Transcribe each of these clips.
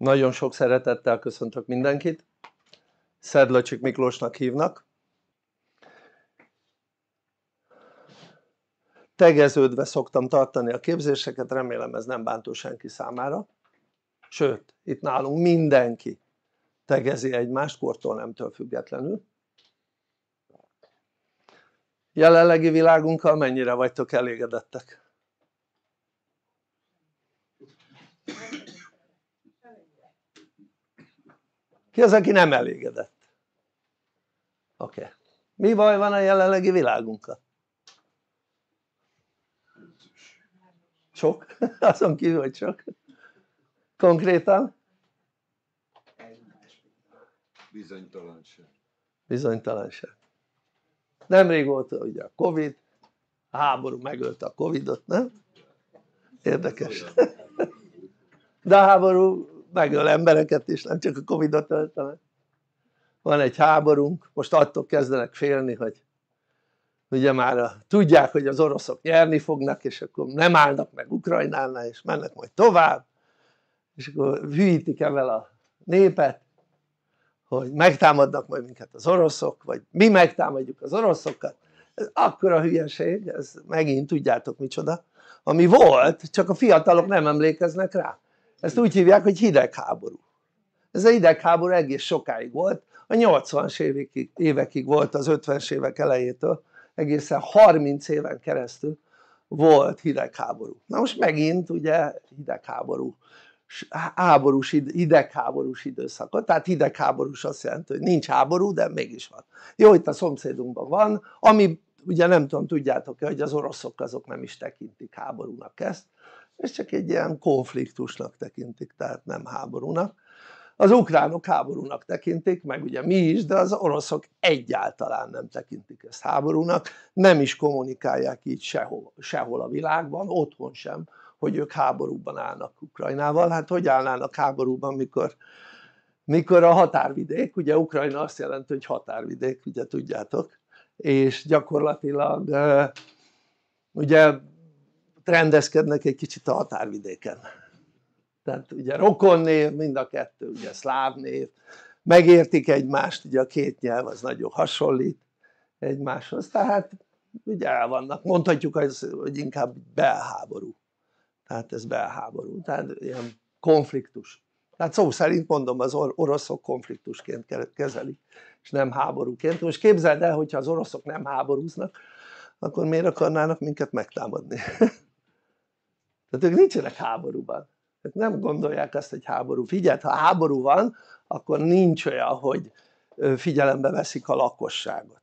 Nagyon sok szeretettel köszöntök mindenkit. Szedlacsik Miklósnak hívnak. Tegeződve szoktam tartani a képzéseket, remélem ez nem bántó senki számára. Sőt, itt nálunk mindenki tegezi egymást, kortól nemtől függetlenül. Jelenlegi világunkkal mennyire vagytok elégedettek? ki az aki nem elégedett? oké, okay. mi baj van a jelenlegi világunkkal? sok, azon kívül, hogy sok konkrétan bizonytalanság bizonytalanság nemrég volt ugye a covid a háború megölte a covidot, nem? érdekes de a háború megöl embereket és nem csak a Covid-ot öltenek van egy háborunk, most attól kezdenek félni hogy ugye már a, tudják hogy az oroszok nyerni fognak és akkor nem állnak meg Ukrajnánál és mennek majd tovább és akkor hűítik evel a népet hogy megtámadnak majd minket az oroszok vagy mi megtámadjuk az oroszokat ez akkora hülyeség, ez megint tudjátok micsoda ami volt csak a fiatalok nem emlékeznek rá ezt úgy hívják, hogy hidegháború. Ez a hidegháború egész sokáig volt, a 80-as évekig, évekig volt, az 50-es évek elejétől, egészen 30 éven keresztül volt hidegháború. Na most megint ugye hidegháború, háborús, hidegháborús időszakot, tehát hidegháborús azt jelenti, hogy nincs háború, de mégis van. Jó, itt a szomszédunkban van, ami ugye nem tudom, tudjátok-e, hogy az oroszok azok nem is tekintik háborúnak ezt, és csak egy ilyen konfliktusnak tekintik, tehát nem háborúnak. Az ukránok háborúnak tekintik, meg ugye mi is, de az oroszok egyáltalán nem tekintik ezt háborúnak, nem is kommunikálják így sehol, sehol a világban, otthon sem, hogy ők háborúban állnak Ukrajnával. Hát hogy állnának háborúban, mikor, mikor a határvidék, ugye Ukrajna azt jelenti, hogy határvidék, ugye tudjátok, és gyakorlatilag ugye rendezkednek egy kicsit a határvidéken tehát ugye rokonnév mind a kettő ugye szlávnév, megértik egymást ugye a két nyelv az nagyon hasonlít egymáshoz tehát ugye el vannak mondhatjuk az, hogy inkább belháború tehát ez belháború tehát ilyen konfliktus tehát szó szerint mondom az or oroszok konfliktusként kezelik és nem háborúként most képzeld el hogyha az oroszok nem háborúznak akkor miért akarnának minket megtámadni Tehát ők nincsenek háborúban. Tehát nem gondolják azt, hogy háború. Figyelj, ha háború van, akkor nincs olyan, hogy figyelembe veszik a lakosságot.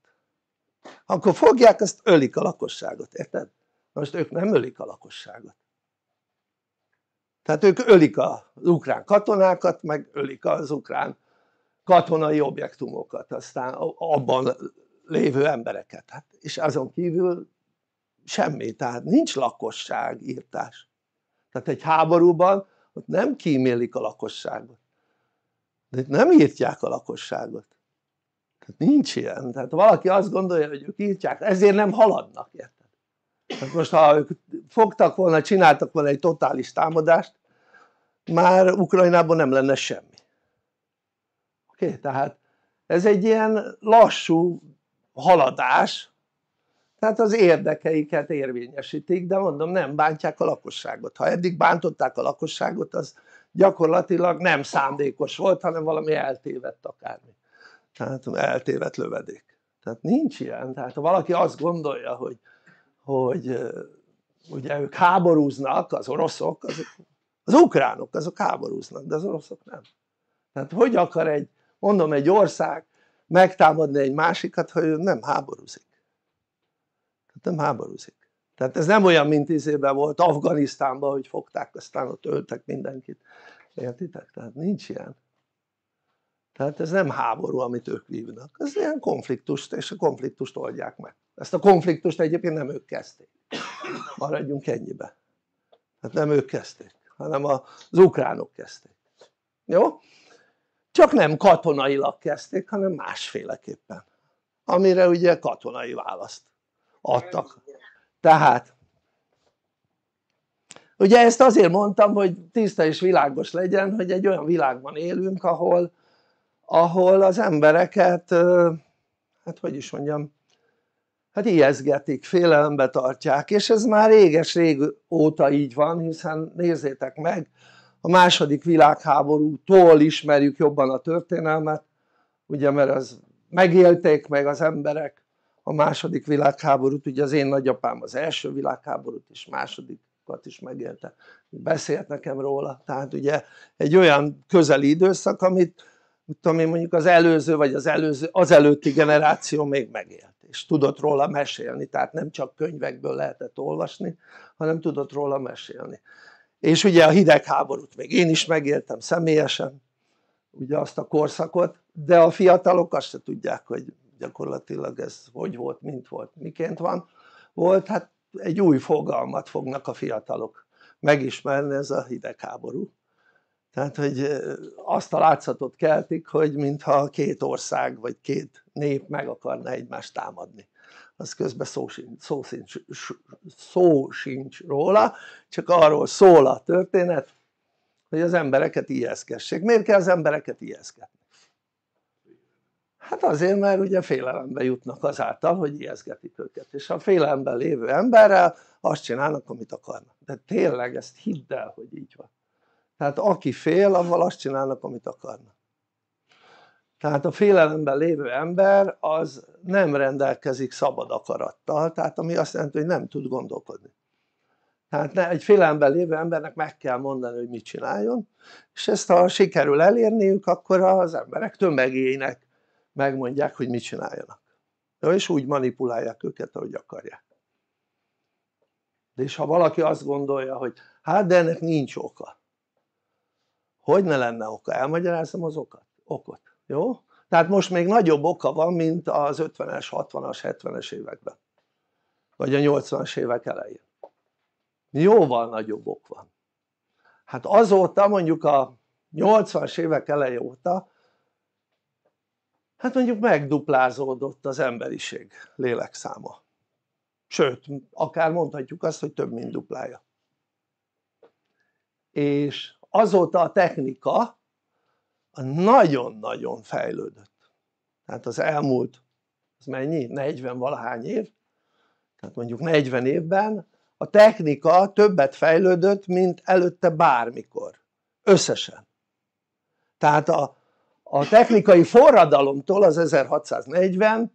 Akkor fogják, azt ölik a lakosságot, érted? Most ők nem ölik a lakosságot. Tehát ők ölik az ukrán katonákat, meg ölik az ukrán katonai objektumokat, aztán abban lévő embereket. Hát, és azon kívül semmi, tehát nincs lakosságírtás tehát egy háborúban ott nem kímélik a lakosságot de itt nem írtják a lakosságot tehát nincs ilyen, tehát valaki azt gondolja hogy ők írtják, ezért nem haladnak érted? Tehát most ha ők fogtak volna, csináltak volna egy totális támadást már Ukrajnában nem lenne semmi oké? Okay? tehát ez egy ilyen lassú haladás tehát az érdekeiket érvényesítik, de mondom nem bántják a lakosságot. Ha eddig bántották a lakosságot, az gyakorlatilag nem szándékos volt, hanem valami eltévedt akármi. Tehát eltévedt lövedék. Tehát nincs ilyen. Tehát ha valaki azt gondolja, hogy, hogy ugye ők háborúznak, az oroszok, azok, az ukránok azok háborúznak, de az oroszok nem. Tehát hogy akar egy, mondom egy ország megtámadni egy másikat, ha ő nem háborúzik? hát nem háborúzik tehát ez nem olyan mint izében volt Afganisztánban hogy fogták aztán ott öltek mindenkit értitek? tehát nincs ilyen tehát ez nem háború amit ők vívnak, ez ilyen konfliktust és a konfliktust oldják meg ezt a konfliktust egyébként nem ők kezdték maradjunk ennyibe hát nem ők kezdték hanem az ukránok kezdték jó? csak nem katonailag kezdték hanem másféleképpen amire ugye katonai választ adtak tehát ugye ezt azért mondtam hogy tiszta és világos legyen hogy egy olyan világban élünk ahol ahol az embereket hát hogy is mondjam hát ijeszgetik, félelembe tartják és ez már réges rég óta így van hiszen nézzétek meg a második világháborútól ismerjük jobban a történelmet ugye mert az megélték meg az emberek a második világháborút, ugye az én nagyapám az első világháborút és másodikat is megélte, beszélt nekem róla, tehát ugye egy olyan közeli időszak, amit mit tudom én, mondjuk az előző vagy az, előző, az előtti generáció még megélt és tudott róla mesélni, tehát nem csak könyvekből lehetett olvasni, hanem tudott róla mesélni. És ugye a hidegháborút még én is megéltem személyesen, ugye azt a korszakot, de a fiatalok azt se tudják, hogy gyakorlatilag ez hogy volt, mint volt, miként van volt, hát egy új fogalmat fognak a fiatalok megismerni, ez a hidegháború tehát hogy azt a látszatot keltik hogy mintha két ország vagy két nép meg akarna egymást támadni az közben szó sincs, szó, sincs, szó sincs róla csak arról szól a történet hogy az embereket ijeszkessék. miért kell az embereket ijeszkedni? Hát azért, mert ugye félelembe jutnak azáltal, hogy ijeszgetik őket. És a félelemben lévő emberrel azt csinálnak, amit akarnak. De tényleg ezt hidd el, hogy így van. Tehát aki fél, avval azt csinálnak, amit akarnak. Tehát a félelemben lévő ember az nem rendelkezik szabad akarattal, tehát ami azt jelenti, hogy nem tud gondolkodni. Tehát ne, egy félelemben lévő embernek meg kell mondani, hogy mit csináljon, és ezt ha sikerül elérniük, akkor az emberek tömegének megmondják, hogy mit csináljanak. Ja, és úgy manipulálják őket, ahogy akarják. De és ha valaki azt gondolja, hogy hát de ennek nincs oka. Hogy ne lenne oka? Elmagyarázom az okat, okot. Jó? Tehát most még nagyobb oka van, mint az 50-es, 60-as, 70-es években. Vagy a 80-as évek elején. Jóval nagyobb ok van. Hát azóta mondjuk a 80-as évek elejé óta hát mondjuk megduplázódott az emberiség lélekszáma sőt akár mondhatjuk azt hogy több mint duplája és azóta a technika nagyon-nagyon fejlődött tehát az elmúlt az mennyi? 40 valahány év tehát mondjuk 40 évben a technika többet fejlődött mint előtte bármikor összesen tehát a a technikai forradalomtól az 1640-től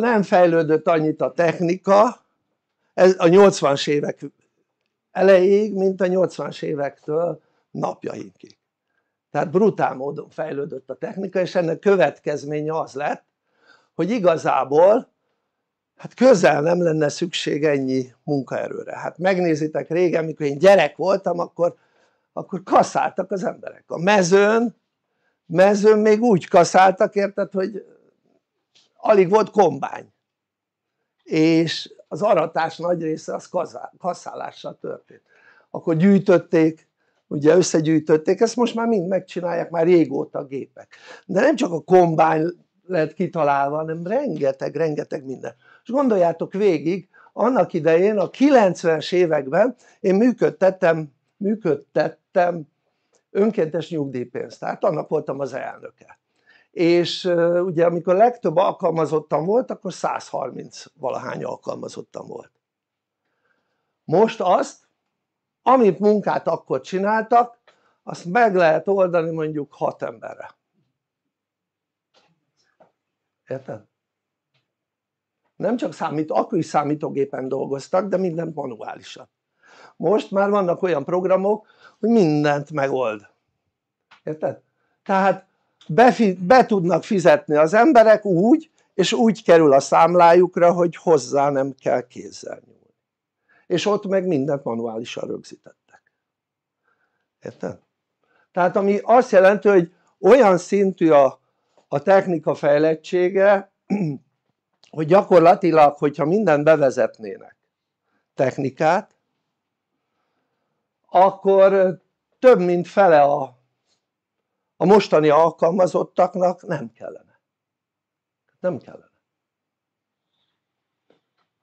nem fejlődött annyit a technika ez a 80-as évek elejéig mint a 80-as évektől napjainkig tehát brutál módon fejlődött a technika és ennek következménye az lett hogy igazából hát közel nem lenne szükség ennyi munkaerőre hát megnézitek régen mikor én gyerek voltam akkor, akkor kaszáltak az emberek a mezőn mezőn még úgy kaszáltak érted hogy alig volt kombány és az aratás nagy része az kaszálással történt akkor gyűjtötték ugye összegyűjtötték, ezt most már mind megcsinálják már régóta a gépek de nem csak a kombány lett kitalálva hanem rengeteg, rengeteg minden és gondoljátok végig annak idején a 90-es években én működtettem, működtettem önkéntes nyugdíjpénztárt, annak voltam az elnöke és ugye amikor legtöbb alkalmazottam volt akkor 130 valahány alkalmazottam volt most azt amit munkát akkor csináltak azt meg lehet oldani mondjuk hat emberre érted? nem csak számít, akkor is számítógépen dolgoztak de mindent manuálisan most már vannak olyan programok hogy mindent megold érted? tehát be, be tudnak fizetni az emberek úgy és úgy kerül a számlájukra hogy hozzá nem kell kézzel nyúlni és ott meg mindent manuálisan rögzítettek érted? tehát ami azt jelenti hogy olyan szintű a, a technika fejlettsége hogy gyakorlatilag hogyha mindent bevezetnének technikát akkor több mint fele a, a mostani alkalmazottaknak nem kellene nem kellene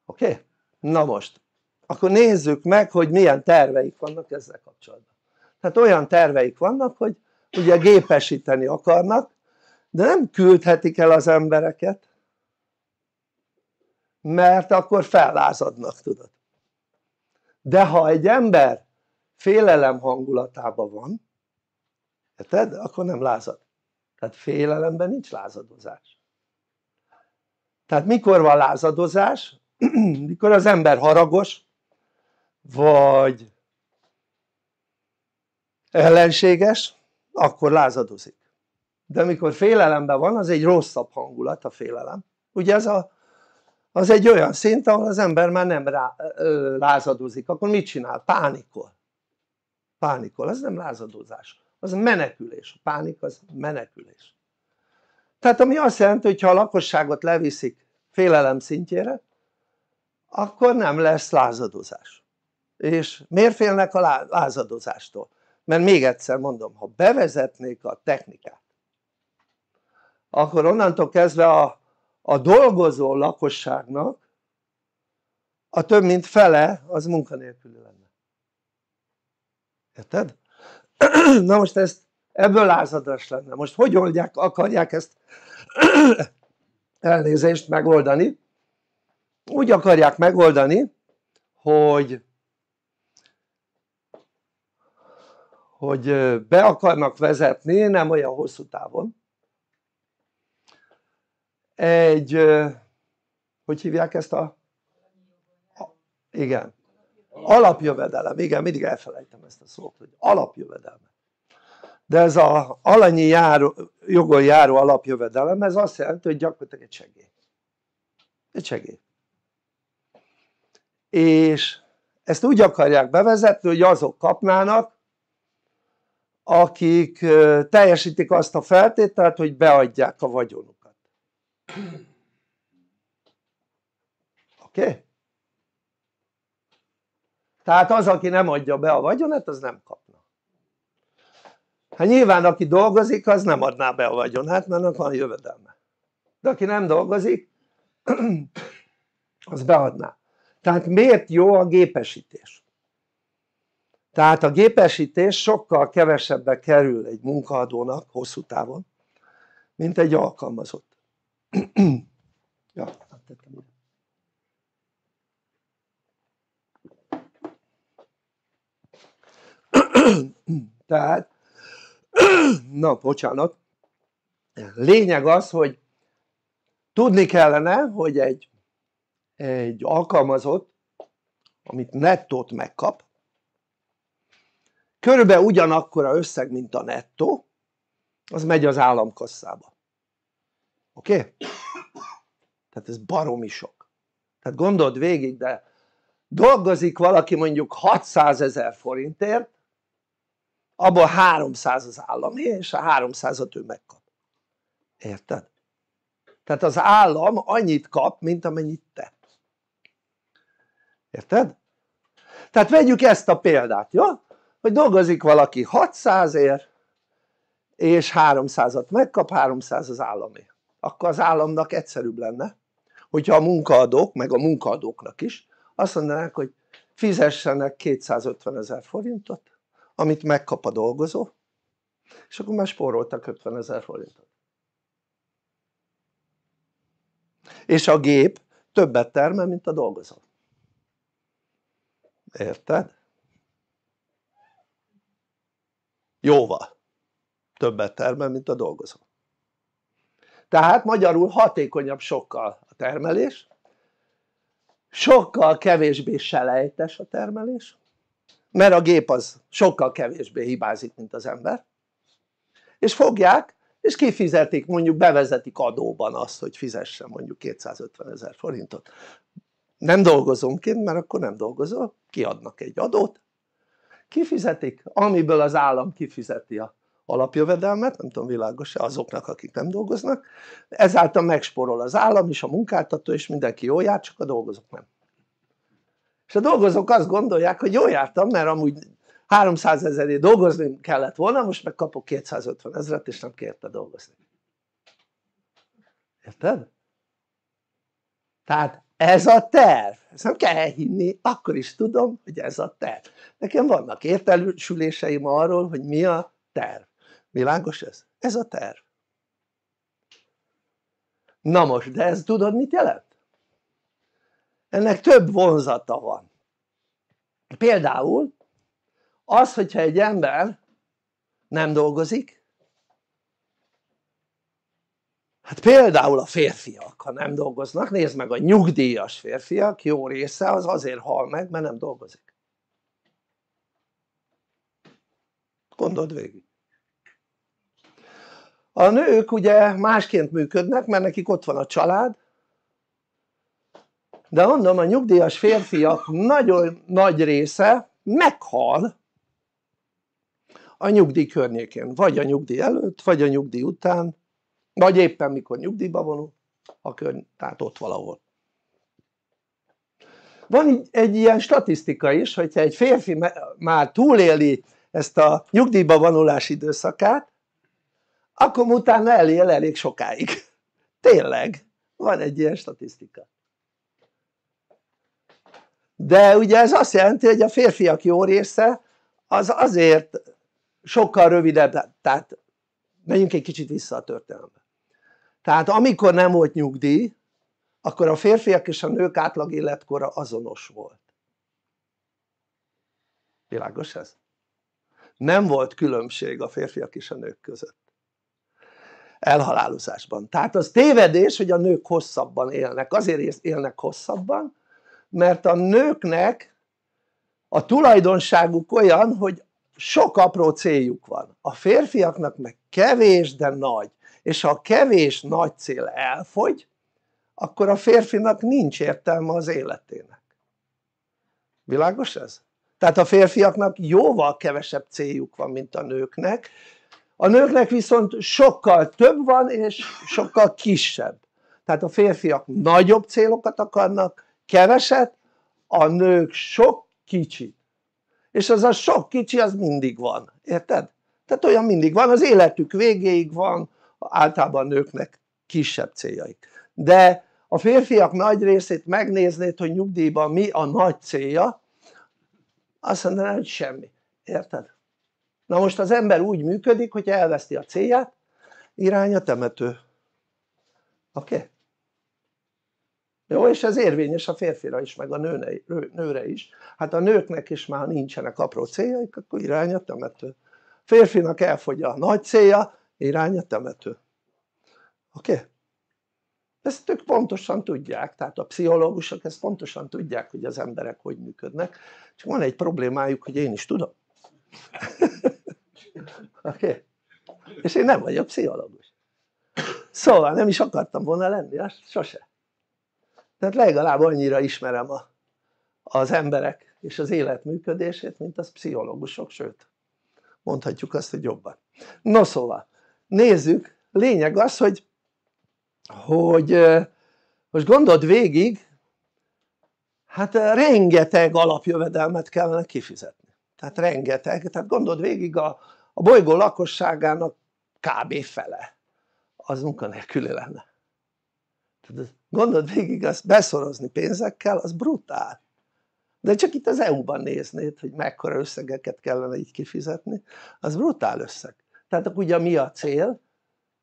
oké? Okay? na most akkor nézzük meg hogy milyen terveik vannak ezzel kapcsolatban tehát olyan terveik vannak hogy ugye gépesíteni akarnak de nem küldhetik el az embereket mert akkor fellázadnak tudod de ha egy ember félelem hangulatában van érted? akkor nem lázad tehát félelemben nincs lázadozás tehát mikor van lázadozás? mikor az ember haragos vagy ellenséges akkor lázadozik de mikor félelemben van az egy rosszabb hangulat a félelem ugye ez a, az egy olyan szint ahol az ember már nem rá, ö, lázadozik akkor mit csinál? pánikol pánikol, az nem lázadozás, az menekülés, a pánik az menekülés tehát ami azt jelenti hogy ha a lakosságot leviszik félelem szintjére akkor nem lesz lázadozás és miért félnek a lázadozástól? mert még egyszer mondom ha bevezetnék a technikát akkor onnantól kezdve a, a dolgozó lakosságnak a több mint fele az munkanélküli lenne érted? na most ezt ebből lázadás lenne, most hogy oldják, akarják ezt elnézést megoldani? úgy akarják megoldani hogy hogy be akarnak vezetni nem olyan hosszú távon egy hogy hívják ezt a, a igen Alapjövedelem, igen, mindig elfelejtem ezt a szót, hogy alapjövedelem. De ez az alanyi járó, jogon járó alapjövedelem, ez azt jelenti, hogy gyakorlatilag egy segély. Egy segély. És ezt úgy akarják bevezetni, hogy azok kapnának, akik teljesítik azt a feltételt, hogy beadják a vagyonukat. Oké? Okay? tehát az aki nem adja be a vagyonát az nem kapna hát nyilván aki dolgozik az nem adná be a vagyonát mert ott van jövedelme de aki nem dolgozik az beadná tehát miért jó a gépesítés? tehát a gépesítés sokkal kevesebbe kerül egy munkaadónak hosszú távon mint egy alkalmazott ja, hát tettem ide Tehát, na, bocsánat. Lényeg az, hogy tudni kellene, hogy egy, egy alkalmazott, amit nettót megkap, körülbelül ugyanakkora összeg, mint a nettó, az megy az államkasszába. Oké? Okay? Tehát ez baromi sok. Tehát gondold végig, de dolgozik valaki mondjuk 600 ezer forintért, abból 300 az állami, és a 300-at ő megkap. Érted? Tehát az állam annyit kap, mint amennyit te. Érted? Tehát vegyük ezt a példát, jó? Hogy dolgozik valaki 600 ér, és 300-at megkap, 300 az állami. Akkor az államnak egyszerűbb lenne, hogyha a munkaadók, meg a munkaadóknak is azt mondanák, hogy fizessenek 250 ezer forintot, amit megkap a dolgozó és akkor már spóroltak 50 ezer forintot és a gép többet termel mint a dolgozó érted? jóval többet termel mint a dolgozó tehát magyarul hatékonyabb sokkal a termelés sokkal kevésbé selejtes a termelés mert a gép az sokkal kevésbé hibázik mint az ember és fogják és kifizetik mondjuk bevezetik adóban azt hogy fizessen mondjuk 250 ezer forintot nem dolgozónként mert akkor nem dolgozol kiadnak egy adót kifizetik amiből az állam kifizeti a alapjövedelmet, nem tudom világos -e, azoknak akik nem dolgoznak ezáltal megsporol az állam is a munkáltató és mindenki jól jár csak a dolgozók nem és a dolgozók azt gondolják hogy jól jártam mert amúgy 300 ezerért dolgozni kellett volna most meg kapok 250 ezeret és nem kérte dolgozni érted? tehát ez a terv, ezt nem kell hinni, akkor is tudom, hogy ez a terv. Nekem vannak értelmesüléseim arról, hogy mi a terv. Világos ez? Ez a terv. Na most, de ez tudod mit jelent? ennek több vonzata van például az hogyha egy ember nem dolgozik hát például a férfiak ha nem dolgoznak nézd meg a nyugdíjas férfiak jó része az azért hal meg mert nem dolgozik gondold végig a nők ugye másként működnek mert nekik ott van a család de mondom a nyugdíjas férfiak nagyon nagy része meghal a nyugdíj környékén, vagy a nyugdíj előtt, vagy a nyugdíj után, vagy éppen mikor nyugdíjba vonul, a körny tehát ott valahol. Van egy ilyen statisztika is, hogyha egy férfi már túléli ezt a nyugdíjba vonulás időszakát, akkor utána elél elég sokáig. Tényleg, van egy ilyen statisztika de ugye ez azt jelenti hogy a férfiak jó része az azért sokkal rövidebb, tehát menjünk egy kicsit vissza a történelembe tehát amikor nem volt nyugdíj akkor a férfiak és a nők átlag életkora azonos volt világos ez? nem volt különbség a férfiak és a nők között elhalálozásban tehát az tévedés hogy a nők hosszabban élnek azért élnek hosszabban mert a nőknek a tulajdonságuk olyan hogy sok apró céljuk van a férfiaknak meg kevés de nagy és ha a kevés nagy cél elfogy akkor a férfinak nincs értelme az életének világos ez? tehát a férfiaknak jóval kevesebb céljuk van mint a nőknek a nőknek viszont sokkal több van és sokkal kisebb tehát a férfiak nagyobb célokat akarnak keveset, a nők sok kicsit. És az a sok kicsi az mindig van, érted? Tehát olyan mindig van, az életük végéig van, általában a nőknek kisebb céljaik. De a férfiak nagy részét megnéznéd, hogy nyugdíjban mi a nagy célja, azt mondaná, hogy semmi, érted? Na most az ember úgy működik, hogy elveszti a célját, irány a temető. Oké? Okay? Jó, és ez érvényes a férfira is, meg a nőne, nőre is. Hát a nőknek is már nincsenek apró céljaik, akkor irány a temető. A férfinak elfogy a nagy célja, irány a temető. Oké? Okay? Ezt ők pontosan tudják, tehát a pszichológusok ezt pontosan tudják, hogy az emberek hogy működnek, csak van egy problémájuk, hogy én is tudom. Oké? Okay? És én nem vagyok pszichológus. Szóval nem is akartam volna lenni, sose tehát legalább annyira ismerem a, az emberek és az élet működését mint az pszichológusok sőt mondhatjuk azt hogy jobban no szóval nézzük lényeg az hogy hogy most gondold végig hát rengeteg alapjövedelmet kellene kifizetni tehát rengeteg, tehát gondold végig a, a bolygó lakosságának kb fele az munkanélküli lenne tehát gondold végig azt beszorozni pénzekkel az brutál de csak itt az EU-ban néznéd hogy mekkora összegeket kellene így kifizetni az brutál összeg tehát akkor ugye mi a cél?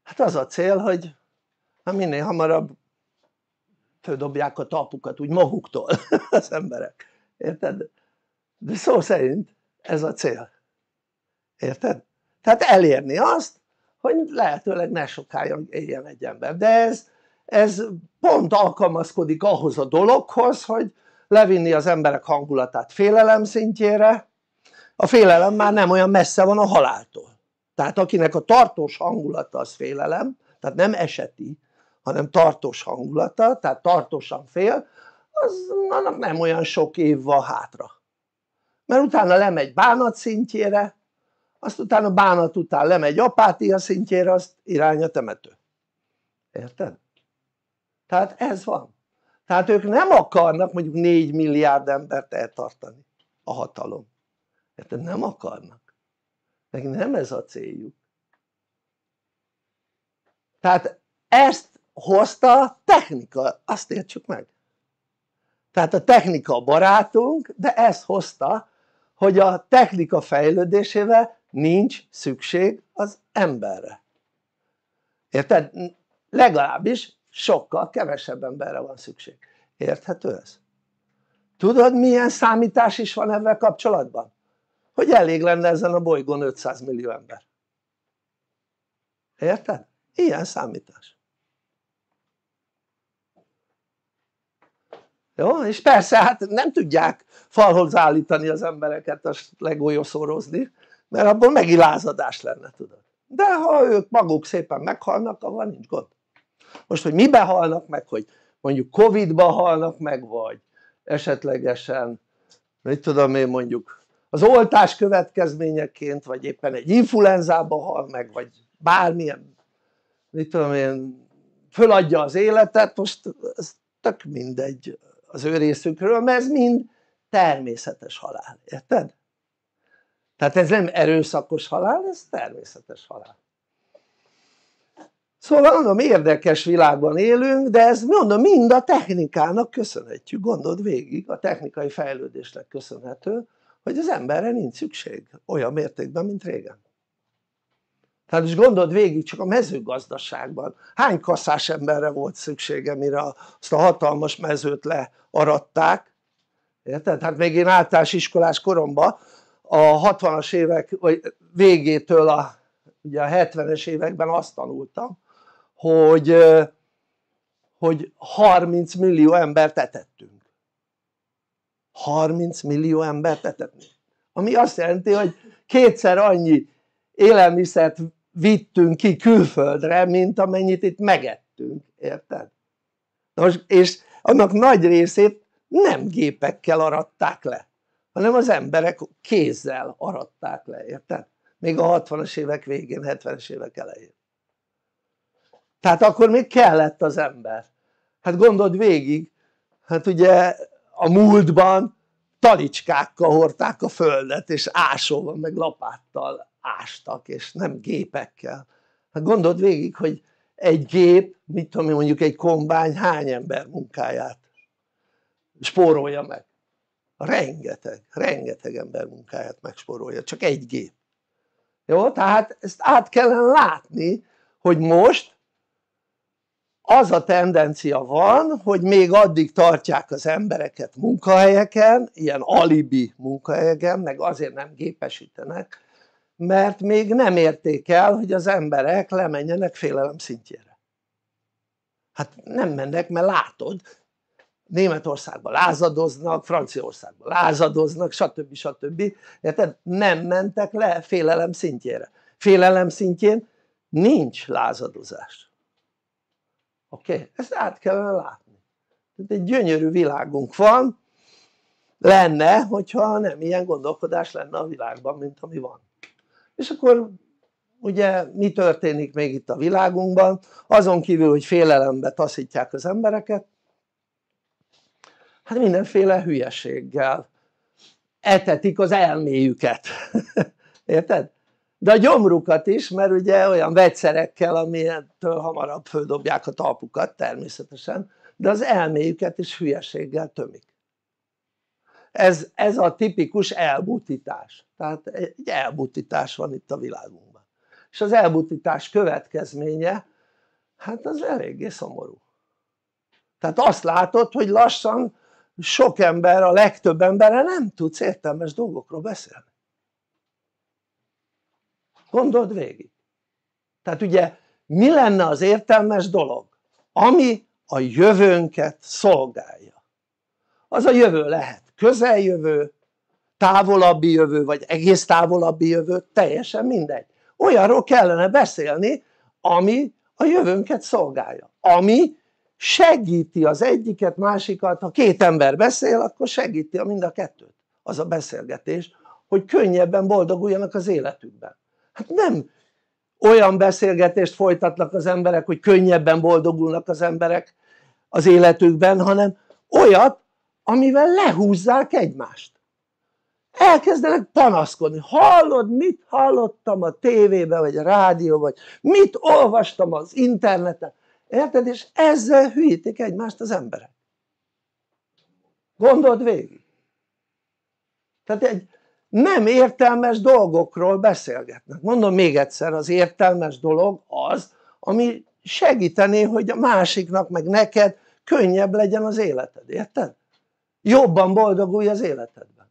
hát az a cél hogy ha minél hamarabb fődobják a tapukat úgy maguktól az emberek érted? de szó szerint ez a cél érted? tehát elérni azt hogy lehetőleg ne sokáig éljen egy ember de ez ez pont alkalmazkodik ahhoz a dologhoz, hogy levinni az emberek hangulatát félelem szintjére, a félelem már nem olyan messze van a haláltól. Tehát akinek a tartós hangulata az félelem, tehát nem eseti, hanem tartós hangulata, tehát tartósan fél, az annak nem olyan sok év van hátra. Mert utána lemegy bánat szintjére, azt utána bánat után lemegy apátia szintjére, azt irány a temető. Érted? tehát ez van tehát ők nem akarnak mondjuk 4 milliárd embert eltartani a hatalom érted? Hát nem akarnak Meg nem ez a céljuk tehát ezt hozta a technika, azt értsük meg tehát a technika a barátunk, de ezt hozta hogy a technika fejlődésével nincs szükség az emberre érted? legalábbis sokkal kevesebb emberre van szükség. Érthető ez? Tudod milyen számítás is van ebben kapcsolatban? Hogy elég lenne ezen a bolygón 500 millió ember. Érted? Ilyen számítás. Jó? És persze, hát nem tudják falhoz állítani az embereket, azt legolyószorozni, mert abból megilázadás lenne, tudod. De ha ők maguk szépen meghalnak, akkor nincs gond most hogy mibe halnak meg hogy mondjuk Covid-ba halnak meg vagy esetlegesen mit tudom én mondjuk az oltás következményeként vagy éppen egy influenzába hal meg vagy bármilyen mit tudom én föladja az életet most ez tök mindegy az ő részükről mert ez mind természetes halál, érted? tehát ez nem erőszakos halál, ez természetes halál szóval mondom érdekes világban élünk de ez mondom mind a technikának köszönhetjük gondold végig a technikai fejlődésnek köszönhető hogy az emberre nincs szükség olyan mértékben mint régen tehát is gondold végig csak a mezőgazdaságban hány kaszás emberre volt szüksége mire azt a hatalmas mezőt learatták érted? hát még én általános iskolás koromban a 60-as évek vagy végétől a, ugye a 70-es években azt tanultam hogy, hogy 30 millió embert etettünk 30 millió embert etettünk ami azt jelenti hogy kétszer annyi élelmiszert vittünk ki külföldre mint amennyit itt megettünk, érted? Nos, és annak nagy részét nem gépekkel aratták le hanem az emberek kézzel aratták le, érted? még a 60-as évek végén, 70-es évek elején tehát akkor még kellett az ember hát gondold végig hát ugye a múltban talicskákkal hordták a földet és ásóval meg lapáttal ástak és nem gépekkel hát gondold végig hogy egy gép mit tudom én mondjuk egy kombány hány ember munkáját spórolja meg rengeteg, rengeteg ember munkáját megspórolja, csak egy gép jó? tehát ezt át kellene látni hogy most az a tendencia van hogy még addig tartják az embereket munkahelyeken ilyen alibi munkahelyeken meg azért nem gépesítenek mert még nem érték el hogy az emberek lemenjenek félelem szintjére hát nem mennek mert látod Németországban lázadoznak, Franciaországban lázadoznak, stb. stb. Érted? Nem mentek le félelem szintjére. Félelem szintjén nincs lázadozás oké? Okay? ezt át kellene látni tehát egy gyönyörű világunk van lenne hogyha nem ilyen gondolkodás lenne a világban mint ami van és akkor ugye mi történik még itt a világunkban azon kívül hogy félelembe taszítják az embereket hát mindenféle hülyeséggel etetik az elméjüket érted? de a gyomrukat is, mert ugye olyan vegyszerekkel, amitől hamarabb földobják a talpukat természetesen, de az elméjüket is hülyeséggel tömik. Ez, ez a tipikus elbutítás. Tehát egy elbutítás van itt a világunkban. És az elbutítás következménye, hát az eléggé szomorú. Tehát azt látod, hogy lassan sok ember, a legtöbb emberre nem tudsz értelmes dolgokról beszélni gondold végig tehát ugye mi lenne az értelmes dolog ami a jövőnket szolgálja az a jövő lehet közeljövő távolabbi jövő vagy egész távolabbi jövő teljesen mindegy olyanról kellene beszélni ami a jövőnket szolgálja ami segíti az egyiket másikat ha két ember beszél akkor segíti a mind a kettőt az a beszélgetés hogy könnyebben boldoguljanak az életükben hát nem olyan beszélgetést folytatnak az emberek hogy könnyebben boldogulnak az emberek az életükben hanem olyat amivel lehúzzák egymást elkezdenek panaszkodni, hallod mit hallottam a tévében vagy a rádióban, vagy mit olvastam az interneten, érted? és ezzel hülyítik egymást az emberek gondold végig tehát egy nem értelmes dolgokról beszélgetnek mondom még egyszer az értelmes dolog az ami segítené hogy a másiknak meg neked könnyebb legyen az életed, érted? jobban boldogulj az életedben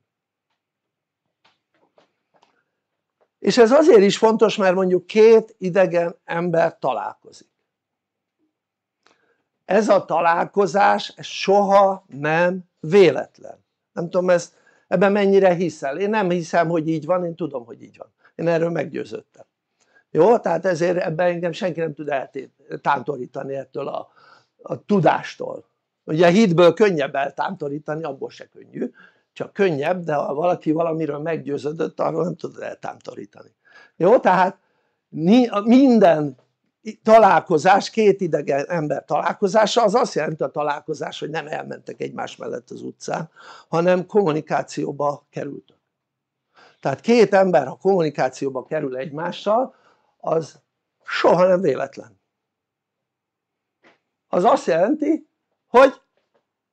és ez azért is fontos mert mondjuk két idegen ember találkozik ez a találkozás ez soha nem véletlen nem tudom ezt Ebben mennyire hiszel? Én nem hiszem, hogy így van, én tudom, hogy így van. Én erről meggyőződtem. Jó? Tehát ezért ebben engem senki nem tud eltántorítani ettől a, a tudástól. Ugye a hídből könnyebb eltántorítani, abból se könnyű, csak könnyebb, de ha valaki valamiről meggyőződött, arról nem tud eltántorítani. Jó? Tehát minden találkozás, két idegen ember találkozása, az azt jelenti a találkozás, hogy nem elmentek egymás mellett az utcán, hanem kommunikációba kerültek. Tehát két ember, ha kommunikációba kerül egymással, az soha nem véletlen. Az azt jelenti, hogy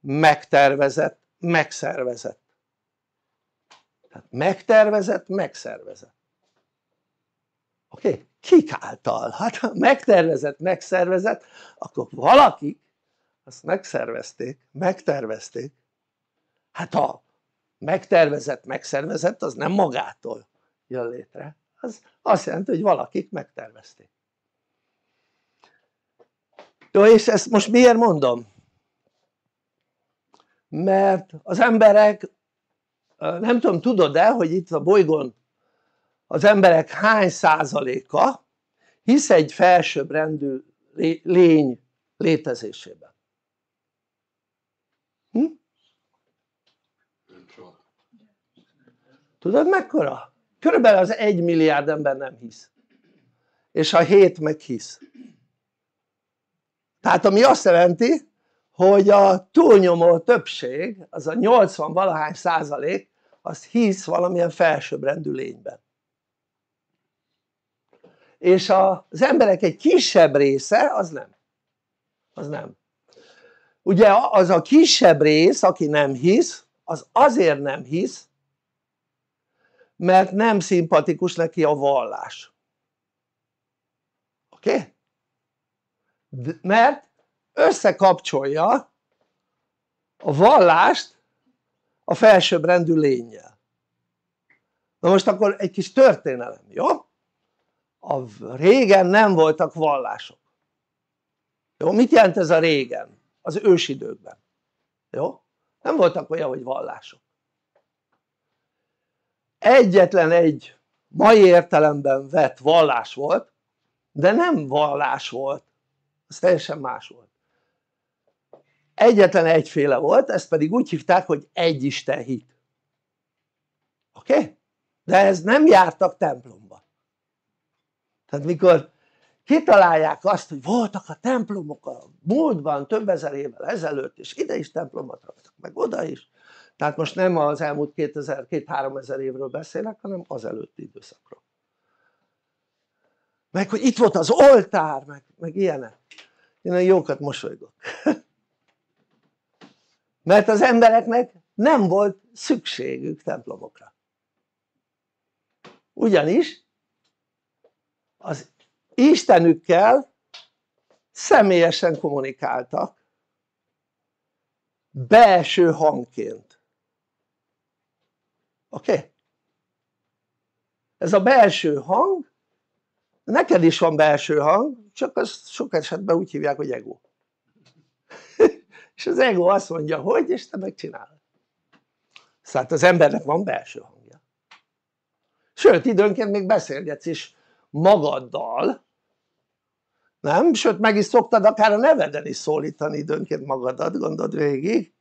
megtervezett, megszervezett. Tehát megtervezett, megszervezett. Oké? Okay? kik által? hát ha megtervezett, megszervezett akkor valakik azt megszervezték, megtervezték hát ha megtervezett, megszervezett az nem magától jön létre az azt jelenti hogy valakik megtervezték jó és ezt most miért mondom? mert az emberek nem tudom tudod-e hogy itt a bolygón az emberek hány százaléka hisz egy felsőbbrendű lény létezésében hm? tudod mekkora? körülbelül az egy milliárd ember nem hisz és a hét meg hisz tehát ami azt jelenti hogy a túlnyomó többség az a 80 valahány százalék azt hisz valamilyen felsőbbrendű lényben és az emberek egy kisebb része az nem az nem ugye az a kisebb rész aki nem hisz az azért nem hisz mert nem szimpatikus neki a vallás oké? Okay? mert összekapcsolja a vallást a felsőbbrendű lényel na most akkor egy kis történelem, jó? a régen nem voltak vallások jó mit jelent ez a régen? az ősidőkben jó? nem voltak olyan hogy vallások egyetlen egy mai értelemben vett vallás volt de nem vallás volt az teljesen más volt egyetlen egyféle volt ezt pedig úgy hívták hogy egyisten hit oké? Okay? de ez nem jártak templom tehát mikor kitalálják azt, hogy voltak a templomok a múltban több ezer évvel ezelőtt, és ide is templomot raktak, meg oda is, tehát most nem az elmúlt 2000-3000 ezer évről beszélek, hanem az előtti időszakról. Meg hogy itt volt az oltár, meg, meg ilyenek. Én olyan jókat mosolygok. Mert az embereknek nem volt szükségük templomokra. Ugyanis az Istenükkel személyesen kommunikáltak belső hangként oké? Okay? ez a belső hang neked is van belső hang csak az sok esetben úgy hívják hogy ego és az ego azt mondja hogy és te megcsinálod szóval hát az embernek van belső hangja sőt időnként még beszélgetsz is magaddal nem? sőt meg is szoktad akár a neveden is szólítani időnként magadat gondold végig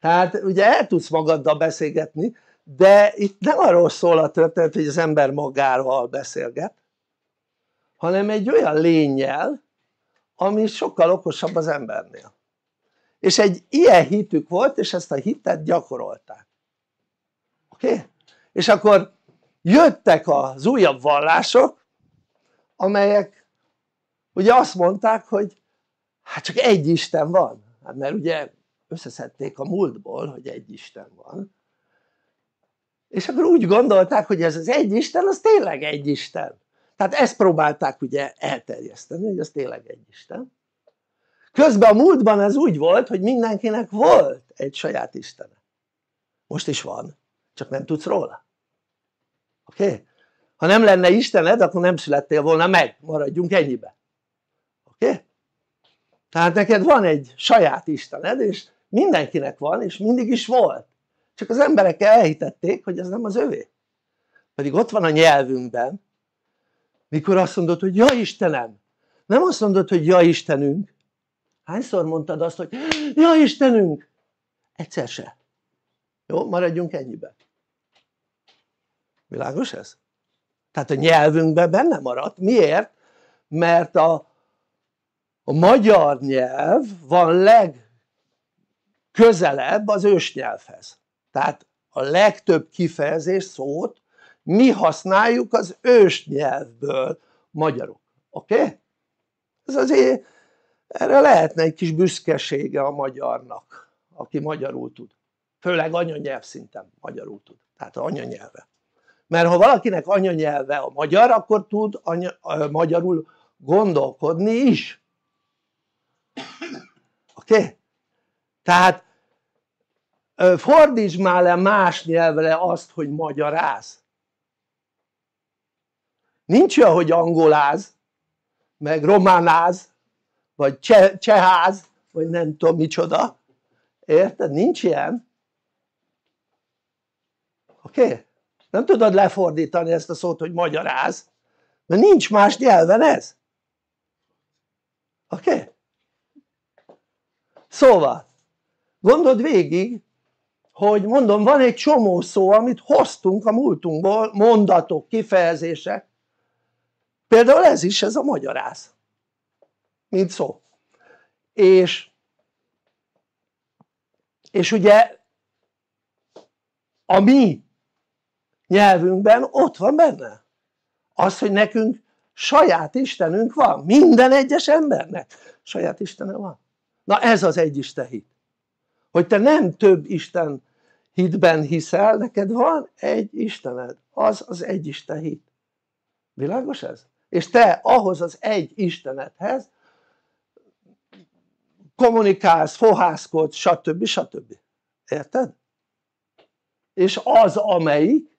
tehát ugye el tudsz magaddal beszélgetni de itt nem arról szól a történet hogy az ember magáról beszélget hanem egy olyan lényel ami sokkal okosabb az embernél és egy ilyen hitük volt és ezt a hitet gyakorolták oké? Okay? és akkor jöttek az újabb vallások amelyek ugye azt mondták hogy hát csak egy Isten van hát mert ugye összeszedték a múltból hogy egy Isten van és akkor úgy gondolták hogy ez az egy Isten az tényleg egy Isten tehát ezt próbálták ugye elterjeszteni hogy az tényleg egy Isten közben a múltban ez úgy volt hogy mindenkinek volt egy saját Istene most is van csak nem tudsz róla oké? Okay? ha nem lenne Istened akkor nem születtél volna meg, maradjunk ennyibe oké? Okay? tehát neked van egy saját Istened és mindenkinek van és mindig is volt csak az emberek elhitették hogy ez nem az övé pedig ott van a nyelvünkben mikor azt mondod hogy ja Istenem nem azt mondod hogy ja Istenünk hányszor mondtad azt hogy ja Istenünk egyszer se jó maradjunk ennyiben világos ez? tehát a nyelvünkben benne maradt, miért? mert a, a magyar nyelv van legközelebb az ősnyelvhez tehát a legtöbb kifejezés szót mi használjuk az ősnyelvből magyarok, oké? Okay? ez azért erre lehetne egy kis büszkesége a magyarnak aki magyarul tud főleg anyanyelv szinten magyarul tud, tehát anyanyelve mert ha valakinek anyanyelve a magyar akkor tud anya, magyarul gondolkodni is oké? Okay? tehát fordítsd már le más nyelvre azt hogy magyaráz nincs olyan hogy angoláz meg románáz vagy cseh, cseház vagy nem tudom micsoda érted? nincs ilyen oké? Okay? nem tudod lefordítani ezt a szót hogy magyaráz mert nincs más nyelven ez oké? Okay? szóval gondold végig hogy mondom van egy csomó szó amit hoztunk a múltunkból mondatok, kifejezések például ez is ez a magyaráz mint szó és és ugye a mi nyelvünkben ott van benne az hogy nekünk saját Istenünk van minden egyes embernek saját Istene van na ez az egy Isten hit hogy te nem több Isten hitben hiszel neked van egy Istened az az egy Isten hit világos ez? és te ahhoz az egy Istenedhez kommunikálsz, fohászkodsz, stb. stb. érted? és az amelyik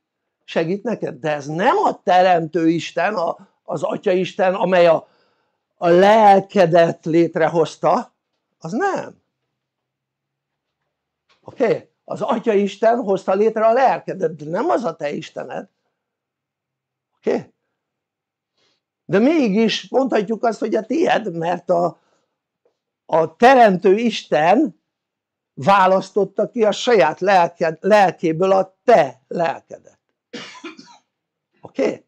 segít neked de ez nem a teremtő Isten a, az Atya Isten amely a, a lelkedet létrehozta az nem oké? Okay? az Atya Isten hozta létre a lelkedet de nem az a te Istened oké? Okay? de mégis mondhatjuk azt hogy a tied mert a, a teremtő Isten választotta ki a saját lelked, lelkéből a te lelkedet oké? Okay?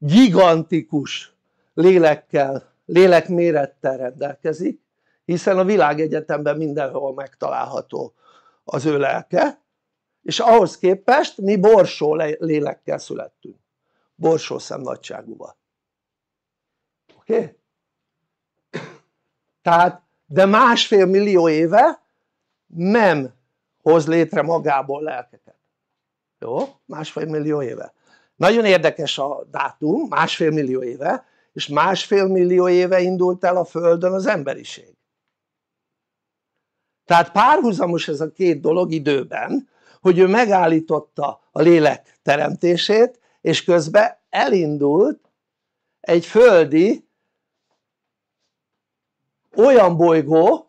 gigantikus lélekkel, lélekmérettel rendelkezik hiszen a világegyetemben mindenhol megtalálható az ő lelke és ahhoz képest mi borsó lélekkel születtünk borsó nagyságúval. oké? Okay? tehát de másfél millió éve nem hoz létre magából lelkeket jó? másfél millió éve nagyon érdekes a dátum, másfél millió éve és másfél millió éve indult el a Földön az emberiség tehát párhuzamos ez a két dolog időben hogy ő megállította a lélek teremtését és közben elindult egy földi olyan bolygó,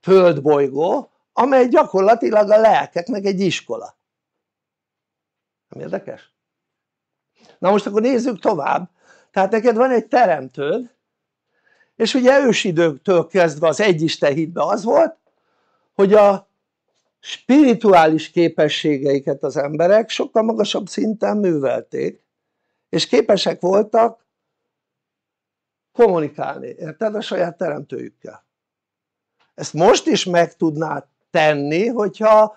földbolygó, amely gyakorlatilag a lelkeknek egy iskola nem érdekes? na most akkor nézzük tovább tehát neked van egy teremtőd és ugye ősidőktől kezdve az egyiste hitbe az volt hogy a spirituális képességeiket az emberek sokkal magasabb szinten művelték és képesek voltak kommunikálni, érted? a saját teremtőjükkel ezt most is meg tudnád tenni hogyha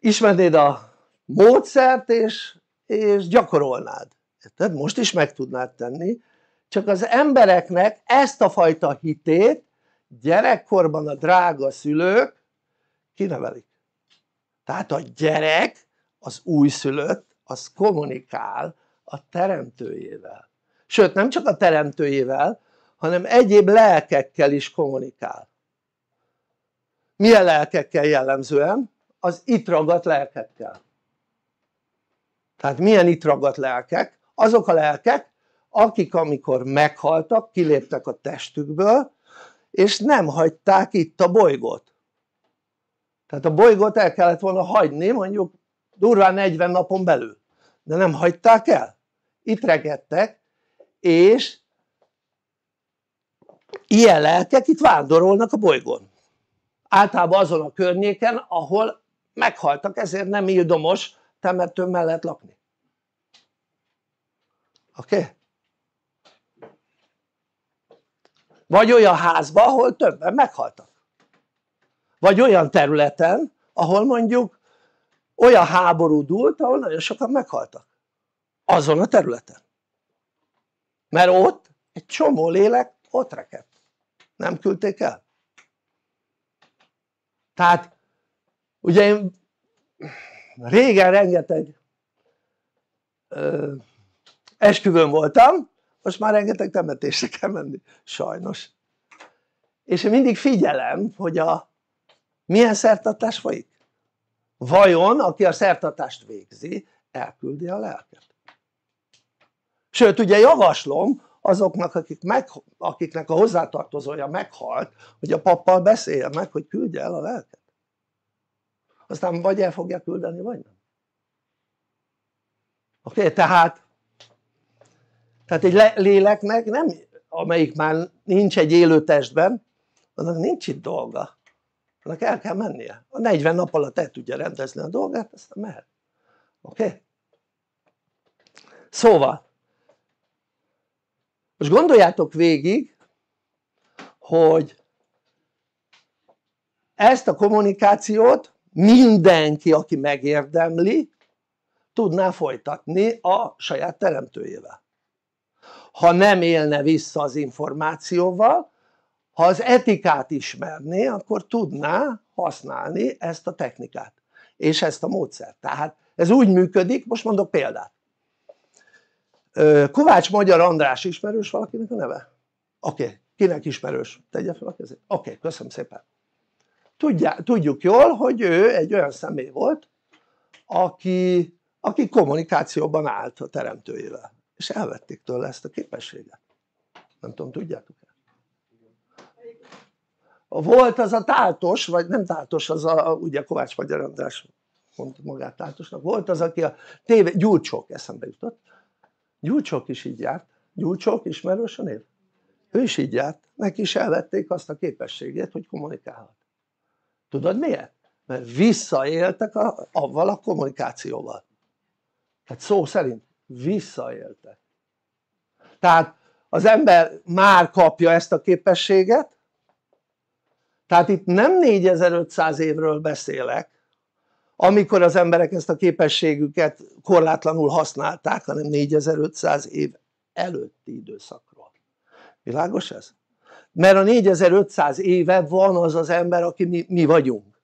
ismernéd a módszert és, és gyakorolnád érted? most is meg tudnád tenni csak az embereknek ezt a fajta hitét gyerekkorban a drága szülők kinevelik tehát a gyerek az újszülött az kommunikál a teremtőjével sőt nem csak a teremtőjével hanem egyéb lelkekkel is kommunikál milyen lelkekkel jellemzően? az itt ragadt lelkekkel tehát milyen itt ragadt lelkek? azok a lelkek akik amikor meghaltak kiléptek a testükből és nem hagyták itt a bolygót tehát a bolygót el kellett volna hagyni mondjuk durván 40 napon belül de nem hagyták el itt regettek, és ilyen lelkek itt vándorolnak a bolygón általában azon a környéken ahol meghaltak ezért nem ildomos temető mellett lakni oké? Okay? vagy olyan házba ahol többen meghaltak vagy olyan területen ahol mondjuk olyan háború dúlt ahol nagyon sokan meghaltak azon a területen mert ott egy csomó lélek ott rekedt nem küldték el tehát ugye én régen rengeteg ö, esküvőn voltam, most már rengeteg temetésre kell menni, sajnos. És én mindig figyelem, hogy a milyen szertartás folyik. Vajon, aki a szertartást végzi, elküldi a lelket? Sőt, ugye javaslom azoknak, akik meg, akiknek a hozzátartozója meghalt, hogy a pappal beszélje meg, hogy küldje el a lelket aztán vagy el fogja küldeni, vagy nem. Oké? Okay? Tehát, tehát egy léleknek, nem, amelyik már nincs egy élő testben, annak nincs itt dolga. Annak el kell mennie. A 40 nap alatt el tudja rendezni a dolgát, aztán mehet. Oké? Okay? Szóval, most gondoljátok végig, hogy ezt a kommunikációt mindenki aki megérdemli tudná folytatni a saját teremtőjével ha nem élne vissza az információval ha az etikát ismerné akkor tudná használni ezt a technikát és ezt a módszert tehát ez úgy működik, most mondok példát Kovács Magyar András ismerős valakinek a neve? oké, okay. kinek ismerős? tegye fel a kezét? oké, okay, köszönöm szépen Tudja, tudjuk jól, hogy ő egy olyan személy volt, aki, aki kommunikációban állt a teremtőjével. És elvették tőle ezt a képességet. Nem tudom, tudjátok-e? Volt az a táltos, vagy nem táltos, az a, ugye Kovács Magyar András mondta magát táltosnak, volt az, aki a tévé, Gyurcsók eszembe jutott, Gyurcsók is így járt, Gyurcsók ismerős a név? ő is így járt, neki is elvették azt a képességét hogy kommunikálhat Tudod miért? Mert visszaéltek a, avval a kommunikációval. Hát szó szerint visszaéltek. Tehát az ember már kapja ezt a képességet, tehát itt nem 4500 évről beszélek, amikor az emberek ezt a képességüket korlátlanul használták, hanem 4500 év előtti időszakról. Világos ez? mert a 4500 éve van az az ember aki mi, mi vagyunk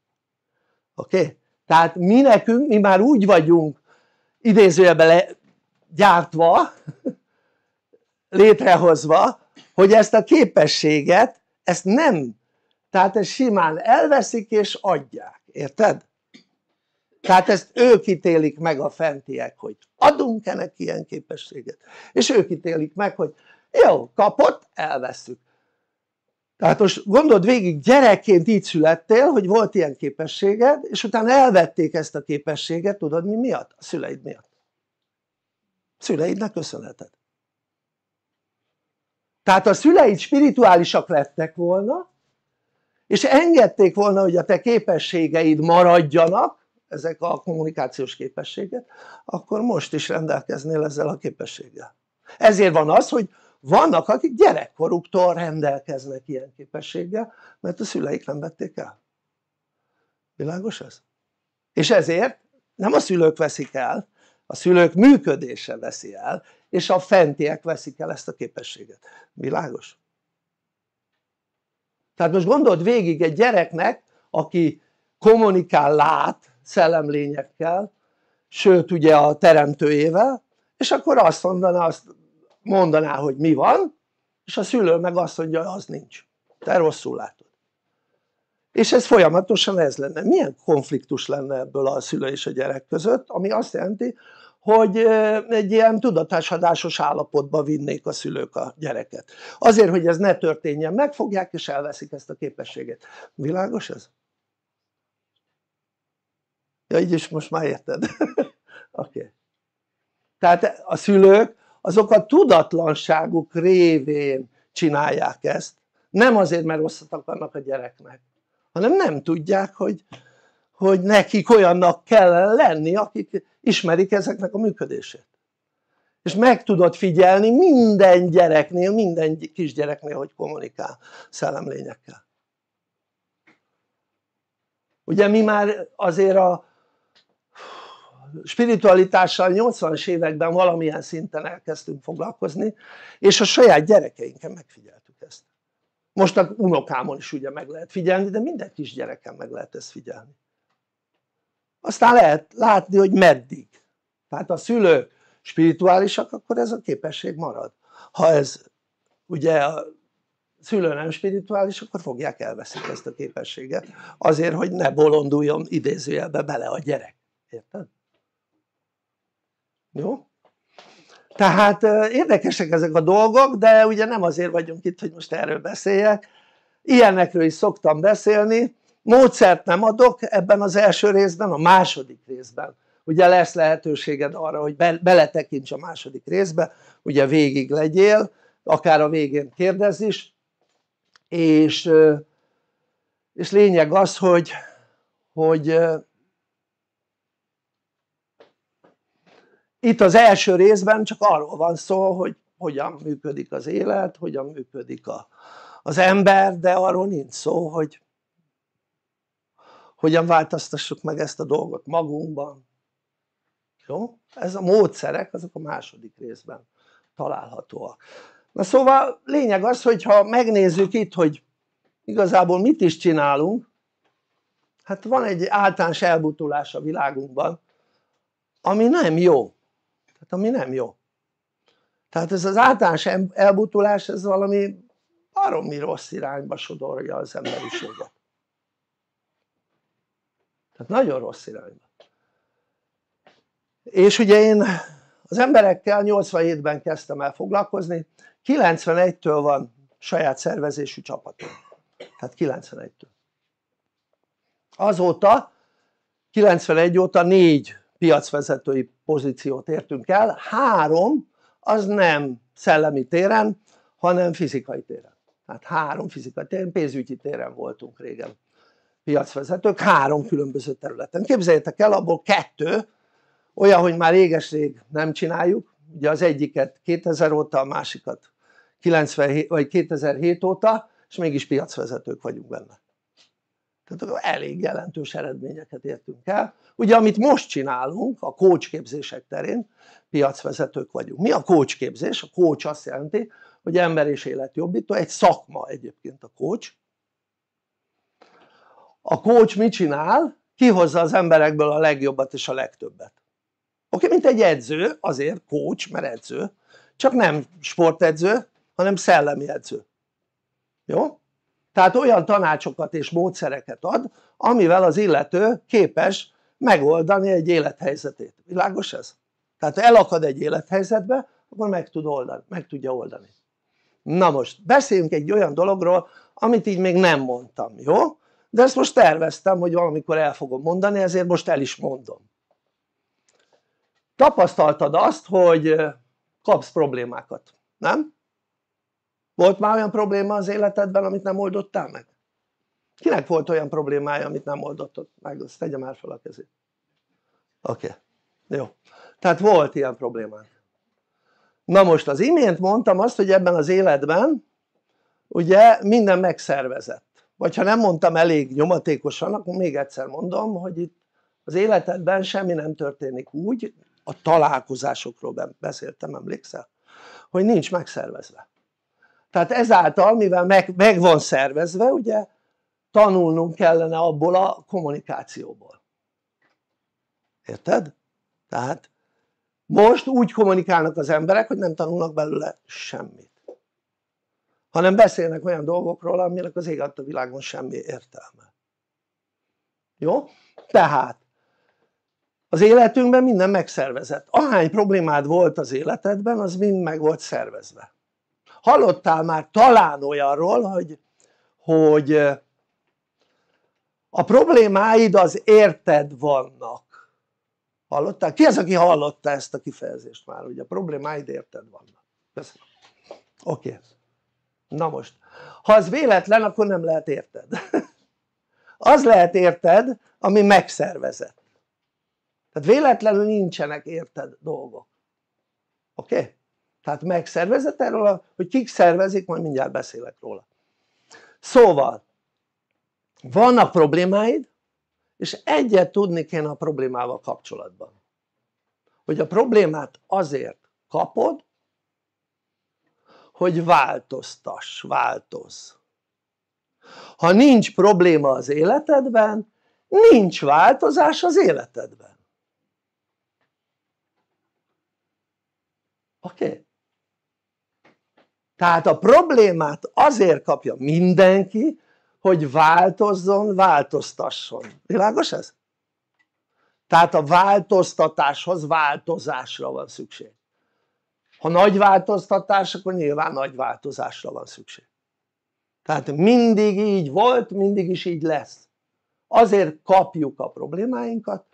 oké? Okay? tehát mi nekünk mi már úgy vagyunk idézőjebe gyártva létrehozva hogy ezt a képességet ezt nem tehát ezt simán elveszik és adják, érted? tehát ezt ők ítélik meg a fentiek hogy adunk-e neki ilyen képességet és ők ítélik meg hogy jó kapott elveszük tehát most gondold végig, gyerekként így születtél, hogy volt ilyen képességed, és utána elvették ezt a képességet, tudod mi miatt? A szüleid miatt. A szüleidnek köszönheted. Tehát a szüleid spirituálisak lettek volna, és engedték volna, hogy a te képességeid maradjanak, ezek a kommunikációs képességek, akkor most is rendelkeznél ezzel a képességgel. Ezért van az, hogy vannak, akik gyerekkoruktól rendelkeznek ilyen képességgel, mert a szüleik nem vették el. Világos ez? És ezért nem a szülők veszik el, a szülők működése veszi el, és a fentiek veszik el ezt a képességet. Világos? Tehát most gondold végig egy gyereknek, aki kommunikál, lát szellemlényekkel, sőt ugye a teremtőjével, és akkor azt mondaná, azt mondaná hogy mi van és a szülő meg azt mondja hogy az nincs, te rosszul látod és ez folyamatosan ez lenne, milyen konfliktus lenne ebből a szülő és a gyerek között ami azt jelenti hogy egy ilyen tudatásadásos állapotba vinnék a szülők a gyereket azért hogy ez ne történjen megfogják és elveszik ezt a képességet világos ez? ja így is most már érted oké okay. tehát a szülők azok a tudatlanságuk révén csinálják ezt nem azért mert rosszat akarnak a gyereknek hanem nem tudják hogy, hogy nekik olyannak kell lenni akik ismerik ezeknek a működését és meg tudod figyelni minden gyereknél, minden kisgyereknél hogy kommunikál szellemlényekkel ugye mi már azért a spiritualitással 80-as években valamilyen szinten elkezdtünk foglalkozni és a saját gyerekeinken megfigyeltük ezt most a unokámon is ugye meg lehet figyelni de minden kisgyereken meg lehet ezt figyelni aztán lehet látni hogy meddig tehát a szülők spirituálisak akkor ez a képesség marad ha ez ugye a szülő nem spirituális akkor fogják elveszik ezt a képességet azért hogy ne bolonduljon idézőjelbe bele a gyerek érted? jó? tehát érdekesek ezek a dolgok de ugye nem azért vagyunk itt hogy most erről beszéljek ilyenekről is szoktam beszélni módszert nem adok ebben az első részben a második részben ugye lesz lehetőséged arra hogy be, beletekints a második részbe ugye végig legyél akár a végén kérdezz is és, és lényeg az hogy, hogy itt az első részben csak arról van szó hogy hogyan működik az élet, hogyan működik a, az ember de arról nincs szó hogy hogyan változtassuk meg ezt a dolgot magunkban jó? ez a módszerek azok a második részben találhatóak na szóval lényeg az hogyha megnézzük itt hogy igazából mit is csinálunk hát van egy általános elbutulás a világunkban ami nem jó hát ami nem jó tehát ez az általános elbutulás ez valami baromi rossz irányba sodorja az emberiséget tehát nagyon rossz irányba és ugye én az emberekkel 87-ben kezdtem el foglalkozni 91-től van saját szervezésű csapatom tehát 91-től azóta 91 óta négy piacvezetői pozíciót értünk el, három az nem szellemi téren, hanem fizikai téren. Hát három fizikai téren, pénzügyi téren voltunk régen piacvezetők, három különböző területen. Képzeljétek el, abból kettő olyan, hogy már réges-rég nem csináljuk, ugye az egyiket 2000 óta, a másikat 97, vagy 2007 óta, és mégis piacvezetők vagyunk benne akkor elég jelentős eredményeket értünk el ugye amit most csinálunk a kócsképzések terén piacvezetők vagyunk mi a kócsképzés? a kócs azt jelenti hogy ember és életjobbító egy szakma egyébként a kócs. a kócs mit csinál? kihozza az emberekből a legjobbat és a legtöbbet oké mint egy edző azért kócs, mert edző csak nem sportedző hanem szellemi edző jó? tehát olyan tanácsokat és módszereket ad amivel az illető képes megoldani egy élethelyzetét, világos ez? tehát ha elakad egy élethelyzetbe akkor meg, tud oldani, meg tudja oldani na most beszéljünk egy olyan dologról amit így még nem mondtam, jó? de ezt most terveztem hogy valamikor el fogom mondani ezért most el is mondom tapasztaltad azt hogy eh, kapsz problémákat, nem? Volt már olyan probléma az életedben, amit nem oldottál meg? Kinek volt olyan problémája, amit nem oldottad meg? Azt tegye már fel a kezét. Oké, okay. jó. Tehát volt ilyen probléma. Na most az imént mondtam azt, hogy ebben az életben ugye minden megszervezett. Vagy ha nem mondtam elég nyomatékosan, akkor még egyszer mondom, hogy itt az életedben semmi nem történik úgy, a találkozásokról beszéltem, emlékszel? Hogy nincs megszervezve tehát ezáltal mivel meg, meg van szervezve ugye tanulnunk kellene abból a kommunikációból érted? tehát most úgy kommunikálnak az emberek hogy nem tanulnak belőle semmit hanem beszélnek olyan dolgokról aminek az ég a világon semmi értelme jó? tehát az életünkben minden megszervezett, ahány problémád volt az életedben az mind meg volt szervezve hallottál már talán olyanról hogy, hogy a problémáid az érted vannak hallottál? ki az aki hallotta ezt a kifejezést már hogy a problémáid érted vannak köszönöm oké okay. na most ha az véletlen akkor nem lehet érted az lehet érted ami megszervezett tehát véletlenül nincsenek érted dolgok oké? Okay? tehát megszervezett erről, hogy kik szervezik, majd mindjárt beszélek róla szóval vannak problémáid és egyet tudni kéne a problémával kapcsolatban hogy a problémát azért kapod hogy változtass, változ. ha nincs probléma az életedben nincs változás az életedben oké? Okay? tehát a problémát azért kapja mindenki hogy változzon, változtasson, világos ez? tehát a változtatáshoz változásra van szükség ha nagy változtatás akkor nyilván nagy változásra van szükség tehát mindig így volt, mindig is így lesz azért kapjuk a problémáinkat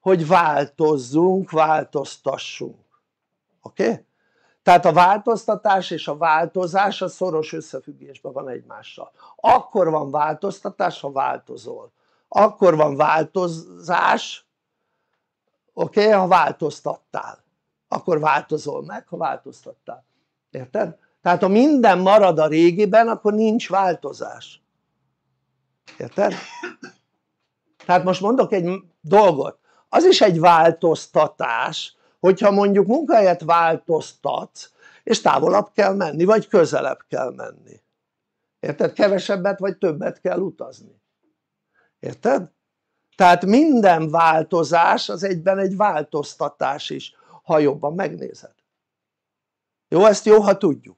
hogy változzunk, változtassunk oké? Okay? tehát a változtatás és a változás a szoros összefüggésben van egymással akkor van változtatás ha változol akkor van változás oké okay, ha változtattál akkor változol meg ha változtattál érted? tehát ha minden marad a régiben akkor nincs változás érted? tehát most mondok egy dolgot az is egy változtatás hogyha mondjuk munkahelyet változtat és távolabb kell menni vagy közelebb kell menni érted? kevesebbet vagy többet kell utazni érted? tehát minden változás az egyben egy változtatás is ha jobban megnézed jó? ezt jó ha tudjuk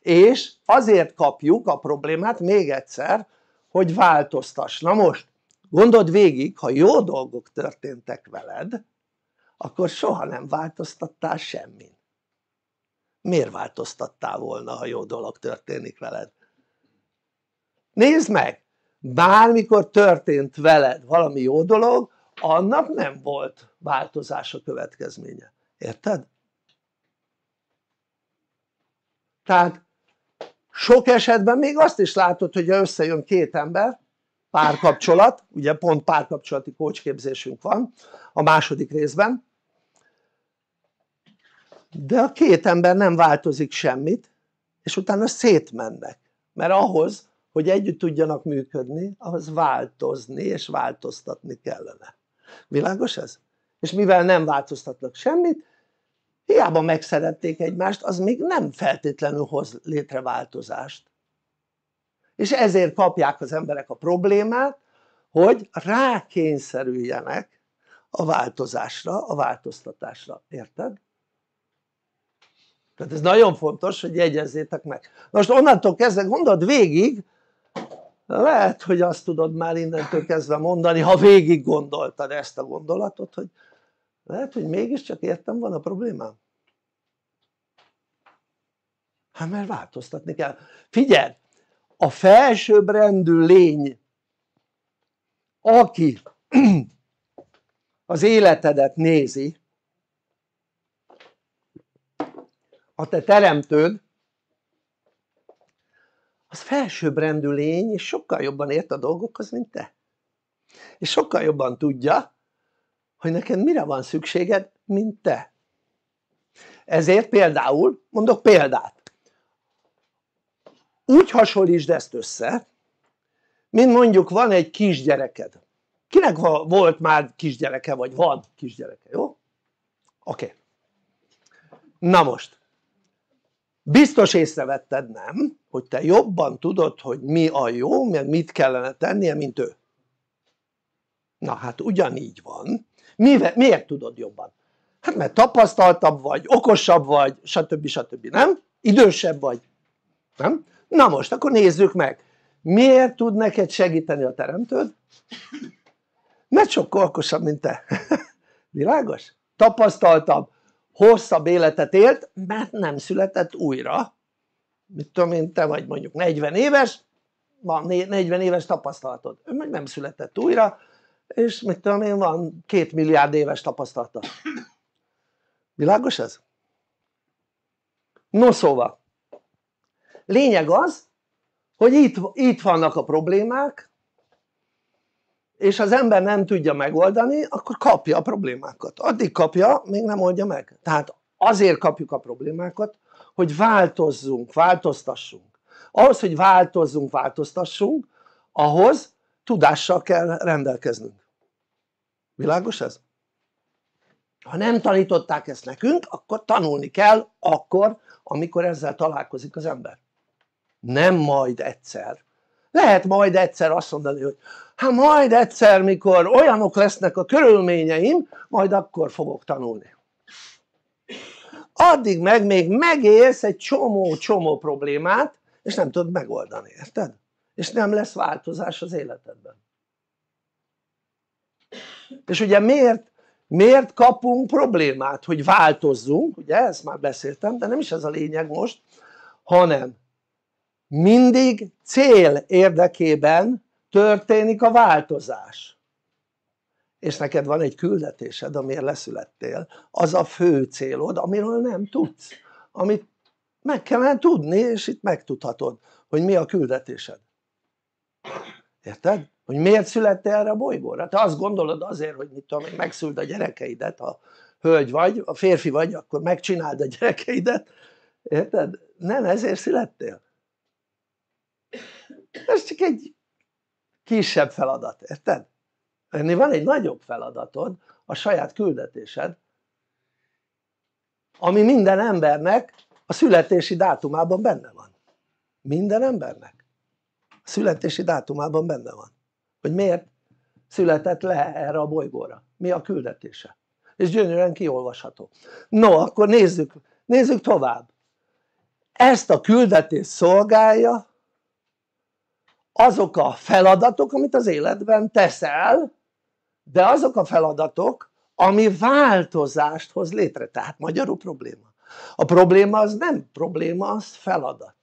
és azért kapjuk a problémát még egyszer hogy változtass na most gondold végig ha jó dolgok történtek veled akkor soha nem változtattál semmin. Miért változtattál volna, ha jó dolog történik veled? Nézd meg! Bármikor történt veled valami jó dolog, annak nem volt változása következménye. Érted? Tehát sok esetben még azt is látod, hogy összejön két ember, párkapcsolat, ugye pont párkapcsolati kócsképzésünk van a második részben, de a két ember nem változik semmit és utána szétmennek mert ahhoz hogy együtt tudjanak működni ahhoz változni és változtatni kellene világos ez? és mivel nem változtatnak semmit hiába megszerették egymást az még nem feltétlenül hoz létre változást és ezért kapják az emberek a problémát hogy rákényszerüljenek a változásra, a változtatásra, érted? tehát ez nagyon fontos hogy jegyezzétek meg most onnantól kezdve gondold végig lehet hogy azt tudod már innentől kezdve mondani ha végig gondoltad ezt a gondolatot hogy lehet hogy mégiscsak értem van a problémám hát mert változtatni kell figyelj a felsőbbrendű lény aki az életedet nézi a te teremtőd az felsőbbrendű lény és sokkal jobban ért a dolgokhoz mint te és sokkal jobban tudja hogy neked mire van szükséged mint te ezért például mondok példát úgy hasonlítsd ezt össze mint mondjuk van egy kisgyereked kinek volt már kisgyereke vagy van kisgyereke jó? oké okay. na most biztos észrevetted nem hogy te jobban tudod hogy mi a jó mert mit kellene tennie mint ő na hát ugyanígy van Mivel, miért tudod jobban? hát mert tapasztaltabb vagy, okosabb vagy stb. stb. nem? idősebb vagy nem? na most akkor nézzük meg miért tud neked segíteni a teremtőd? mert sokkal okosabb mint te világos? tapasztaltabb, hosszabb életet élt mert nem született újra mit tudom én te vagy mondjuk 40 éves van 40 éves tapasztalatod ő meg nem született újra és mit tudom én van két milliárd éves tapasztalata világos ez? no szóval lényeg az hogy itt, itt vannak a problémák és az ember nem tudja megoldani akkor kapja a problémákat addig kapja még nem oldja meg tehát azért kapjuk a problémákat hogy változzunk, változtassunk ahhoz hogy változzunk, változtassunk ahhoz tudással kell rendelkeznünk világos ez? ha nem tanították ezt nekünk akkor tanulni kell akkor amikor ezzel találkozik az ember nem majd egyszer lehet majd egyszer azt mondani, hogy hát majd egyszer, mikor olyanok lesznek a körülményeim, majd akkor fogok tanulni. Addig meg még megélsz egy csomó-csomó problémát, és nem tudod megoldani, érted? És nem lesz változás az életedben. És ugye miért, miért kapunk problémát, hogy változzunk, ugye ezt már beszéltem, de nem is ez a lényeg most, hanem mindig cél érdekében történik a változás és neked van egy küldetésed amiért leszülettél az a fő célod amiről nem tudsz amit meg kellene tudni és itt megtudhatod hogy mi a küldetésed érted? hogy miért születtél erre a bolygóra? te azt gondolod azért hogy mit tudom megszüld a gyerekeidet ha hölgy vagy, a férfi vagy akkor megcsináld a gyerekeidet érted? nem ezért születtél ez csak egy kisebb feladat, érted? ennél van egy nagyobb feladatod, a saját küldetésed ami minden embernek a születési dátumában benne van minden embernek a születési dátumában benne van hogy miért született le erre a bolygóra, mi a küldetése és gyönyörűen kiolvasható no akkor nézzük, nézzük tovább ezt a küldetést szolgálja azok a feladatok amit az életben teszel de azok a feladatok ami változást hoz létre tehát magyarul probléma a probléma az nem probléma az feladat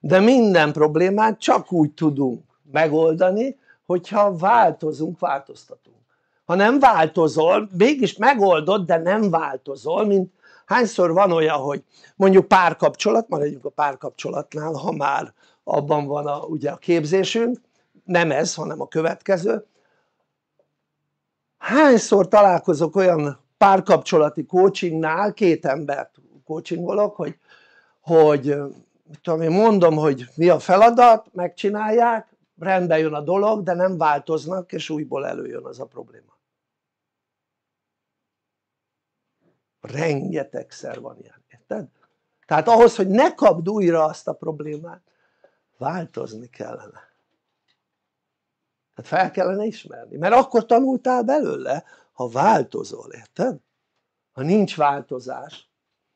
de minden problémát csak úgy tudunk megoldani hogyha változunk, változtatunk ha nem változol, mégis megoldod de nem változol mint hányszor van olyan hogy mondjuk párkapcsolat, maradjunk a párkapcsolatnál ha már abban van a, ugye a képzésünk, nem ez, hanem a következő. Hányszor találkozok olyan párkapcsolati coachingnál, két embert coachingolok, hogy, hogy tudom én mondom, hogy mi a feladat, megcsinálják, rendbe jön a dolog, de nem változnak, és újból előjön az a probléma. Rengetegszer van ilyen, érted? Tehát ahhoz, hogy ne kapd újra azt a problémát, változni kellene tehát fel kellene ismerni, mert akkor tanultál belőle ha változol, érted? ha nincs változás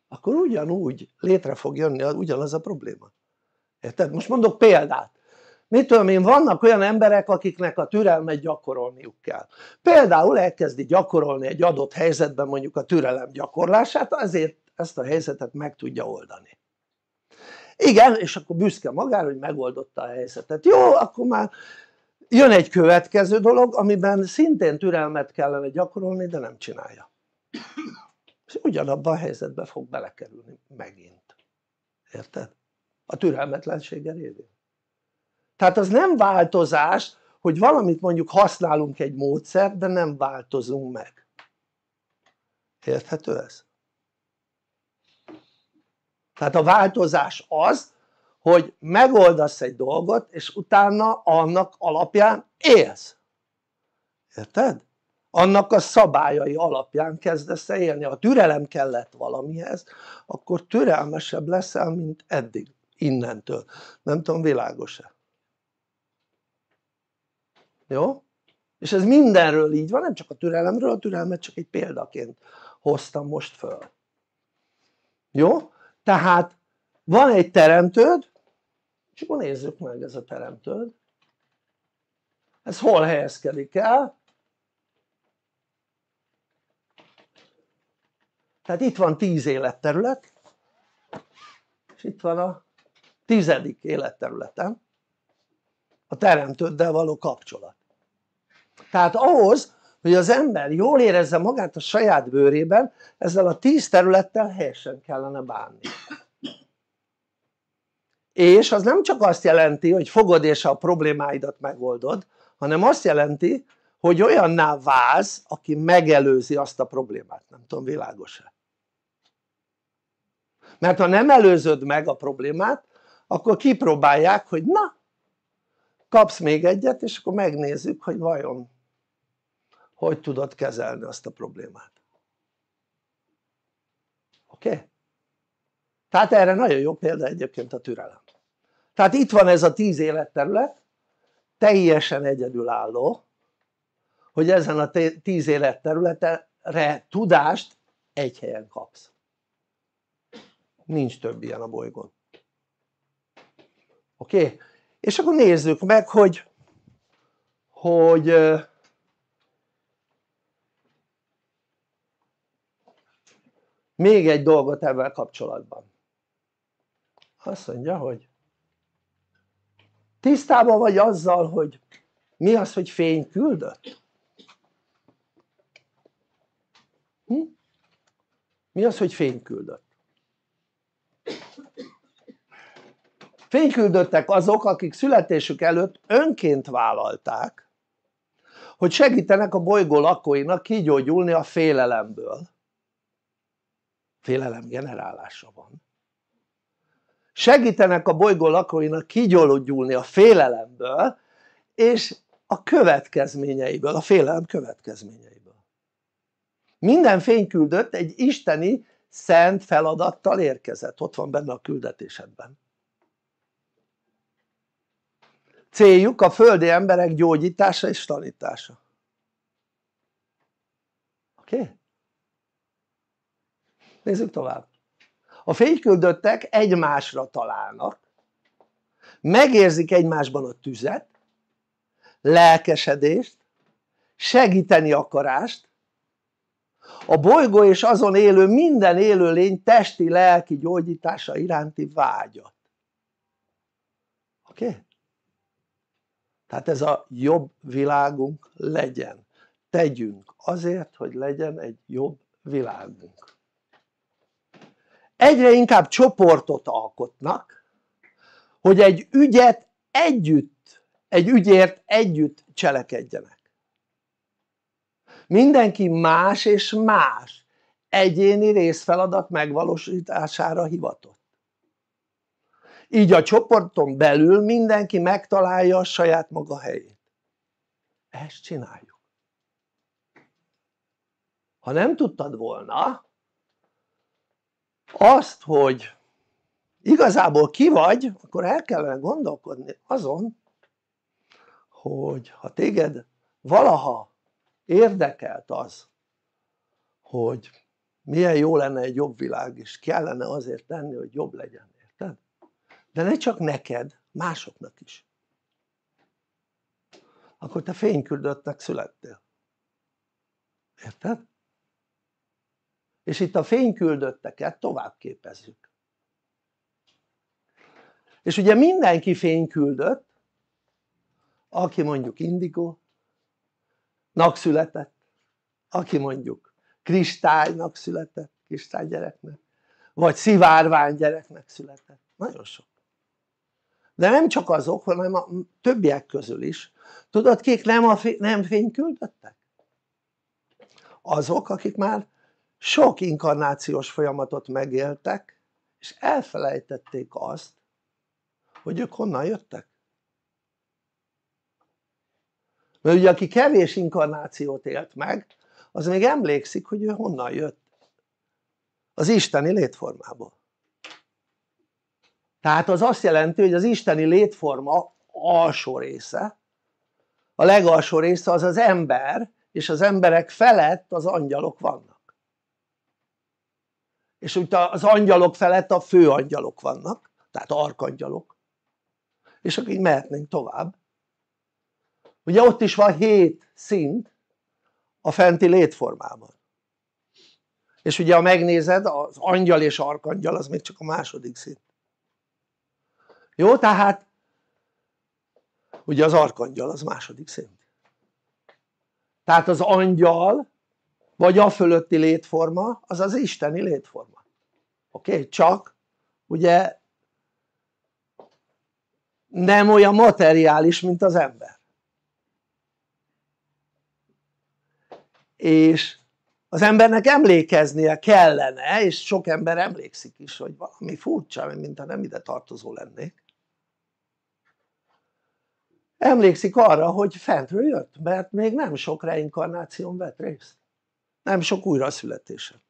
akkor ugyanúgy létre fog jönni ugyanaz a probléma érted? most mondok példát mit tudom én vannak olyan emberek akiknek a türelmet gyakorolniuk kell például elkezdi gyakorolni egy adott helyzetben mondjuk a türelem gyakorlását azért ezt a helyzetet meg tudja oldani igen, és akkor büszke magára, hogy megoldotta a helyzetet. Jó, akkor már jön egy következő dolog, amiben szintén türelmet kellene gyakorolni, de nem csinálja. És ugyanabban a helyzetbe fog belekerülni megint. Érted? A türelmetlenséggel révén. Tehát az nem változás, hogy valamit mondjuk használunk egy módszer, de nem változunk meg. Érthető ez? tehát a változás az hogy megoldasz egy dolgot és utána annak alapján élsz érted? annak a szabályai alapján kezdesz el élni, ha türelem kellett valamihez akkor türelmesebb leszel mint eddig innentől, nem tudom világos-e jó? és ez mindenről így van, nem csak a türelemről, a türelmet csak egy példaként hoztam most föl jó? tehát van egy teremtőd és akkor nézzük meg ez a teremtőd ez hol helyezkedik el tehát itt van 10 életterület és itt van a tizedik életterületen a teremtőddel való kapcsolat tehát ahhoz hogy az ember jól érezze magát a saját bőrében, ezzel a tíz területtel helyesen kellene bánni. És az nem csak azt jelenti, hogy fogod és a problémáidat megoldod, hanem azt jelenti, hogy olyanná válsz, aki megelőzi azt a problémát. Nem tudom, világos-e? Mert ha nem előzöd meg a problémát, akkor kipróbálják, hogy na, kapsz még egyet, és akkor megnézzük, hogy vajon hogy tudod kezelni azt a problémát oké? Okay? tehát erre nagyon jó példa egyébként a türelem tehát itt van ez a tíz életterület teljesen egyedülálló hogy ezen a tíz életterületre tudást egy helyen kapsz nincs több ilyen a bolygón oké? Okay? és akkor nézzük meg hogy hogy még egy dolgot ebben kapcsolatban azt mondja hogy tisztában vagy azzal hogy mi az hogy fény küldött? Hm? mi az hogy fény küldött? fényküldöttek azok akik születésük előtt önként vállalták hogy segítenek a bolygó lakóinak kigyógyulni a félelemből félelem generálása van segítenek a bolygó lakóinak kigyolódjulni a félelemből és a következményeiből, a félelem következményeiből minden fényküldött egy isteni szent feladattal érkezett, ott van benne a küldetésedben céljuk a földi emberek gyógyítása és tanítása oké? Okay? nézzük tovább a fényküldöttek egymásra találnak megérzik egymásban a tüzet lelkesedést segíteni akarást a bolygó és azon élő minden élő lény testi lelki gyógyítása iránti vágyat oké? Okay? tehát ez a jobb világunk legyen tegyünk azért hogy legyen egy jobb világunk egyre inkább csoportot alkotnak hogy egy ügyet együtt egy ügyért együtt cselekedjenek mindenki más és más egyéni részfeladat megvalósítására hivatott így a csoporton belül mindenki megtalálja a saját maga helyét ezt csináljuk ha nem tudtad volna azt, hogy igazából ki vagy, akkor el kellene gondolkodni azon, hogy ha téged valaha érdekelt az, hogy milyen jó lenne egy jobb világ, és kellene azért tenni, hogy jobb legyen, érted? De ne csak neked, másoknak is. Akkor te fényküldöttnek születtél. Érted? és itt a fényküldötteket tovább képezzük és ugye mindenki fényküldött aki mondjuk indigo, született aki mondjuk kristálynak született kristálygyereknek vagy szivárvány gyereknek született nagyon sok de nem csak azok hanem a többiek közül is tudod kik nem, a fény, nem fényküldöttek? azok akik már sok inkarnációs folyamatot megéltek és elfelejtették azt hogy ők honnan jöttek mert ugye aki kevés inkarnációt élt meg az még emlékszik hogy ő honnan jött az isteni létformából tehát az azt jelenti hogy az isteni létforma alsó része a legalsó része az az ember és az emberek felett az angyalok vannak és úgy az angyalok felett a főangyalok vannak, tehát arkangyalok és akkor így mehetnénk tovább ugye ott is van hét szint a fenti létformában és ugye ha megnézed az angyal és arkangyal az még csak a második szint jó tehát ugye az arkangyal az második szint tehát az angyal vagy a fölötti létforma az az isteni létforma Oké? Okay? Csak ugye nem olyan materiális, mint az ember. És az embernek emlékeznie kellene, és sok ember emlékszik is, hogy valami furcsa, mintha nem ide tartozó lennék. Emlékszik arra, hogy fentről jött, mert még nem sok reinkarnáción vett részt. Nem sok újra születésen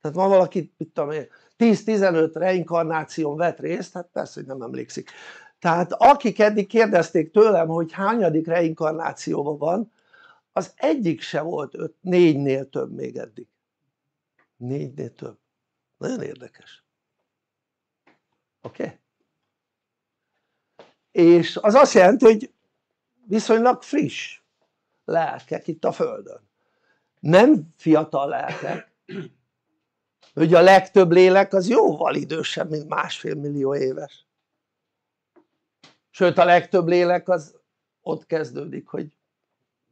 tehát van valaki, mit tudom én, 10-15 reinkarnáción vett részt, hát persze, hogy nem emlékszik tehát akik eddig kérdezték tőlem hogy hányadik reinkarnációban van az egyik se volt öt, négynél több még eddig négynél több nagyon érdekes oké? Okay? és az azt jelenti hogy viszonylag friss lelkek itt a földön nem fiatal lelkek hogy a legtöbb lélek az jóval idősebb, mint másfél millió éves sőt a legtöbb lélek az ott kezdődik, hogy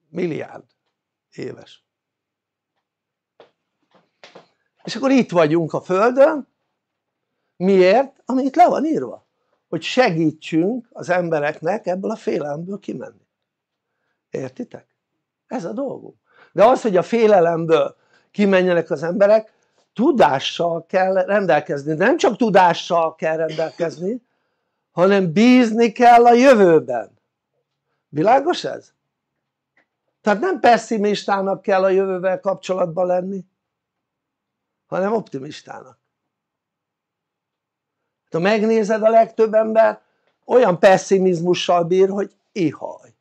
milliárd éves és akkor itt vagyunk a Földön miért? ami itt le van írva hogy segítsünk az embereknek ebből a félelemből kimenni értitek? ez a dolgunk de az hogy a félelemből kimenjenek az emberek tudással kell rendelkezni. De nem csak tudással kell rendelkezni, hanem bízni kell a jövőben. Világos ez? Tehát nem pessimistának kell a jövővel kapcsolatban lenni, hanem optimistának. Hát, ha megnézed, a legtöbb ember olyan pessimizmussal bír, hogy ihaj.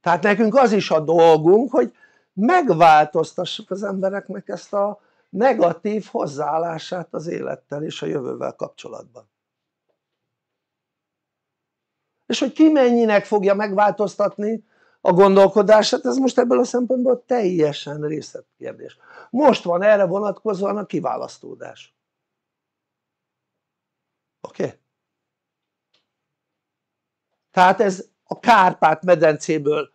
Tehát nekünk az is a dolgunk, hogy megváltoztassuk az embereknek ezt a negatív hozzáállását az élettel és a jövővel kapcsolatban és hogy ki mennyinek fogja megváltoztatni a gondolkodását ez most ebből a szempontból teljesen részletkérdés most van erre vonatkozóan a kiválasztódás oké? Okay? tehát ez a Kárpát-medencéből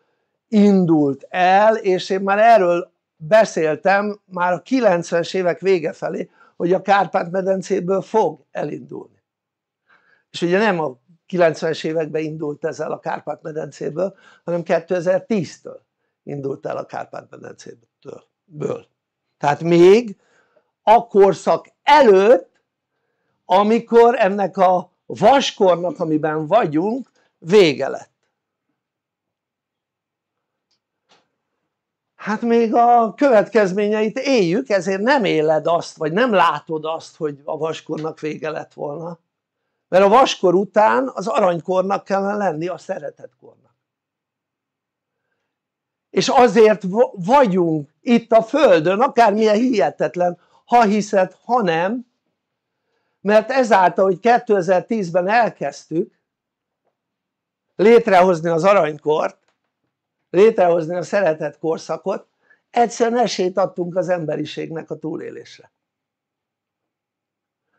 indult el, és én már erről beszéltem már a 90-es évek vége felé, hogy a Kárpát-medencéből fog elindulni. És ugye nem a 90-es években indult ez el a Kárpát-medencéből, hanem 2010-től indult el a Kárpát-medencéből. Tehát még a korszak előtt, amikor ennek a vaskornak, amiben vagyunk, vége lett. hát még a következményeit éljük ezért nem éled azt vagy nem látod azt hogy a vaskornak vége lett volna mert a vaskor után az aranykornak kellene lenni a szeretetkornak és azért vagyunk itt a földön akármilyen hihetetlen ha hiszed ha nem mert ezáltal hogy 2010-ben elkezdtük létrehozni az aranykort létrehozni a szeretett korszakot egyszerűen esélyt adtunk az emberiségnek a túlélésre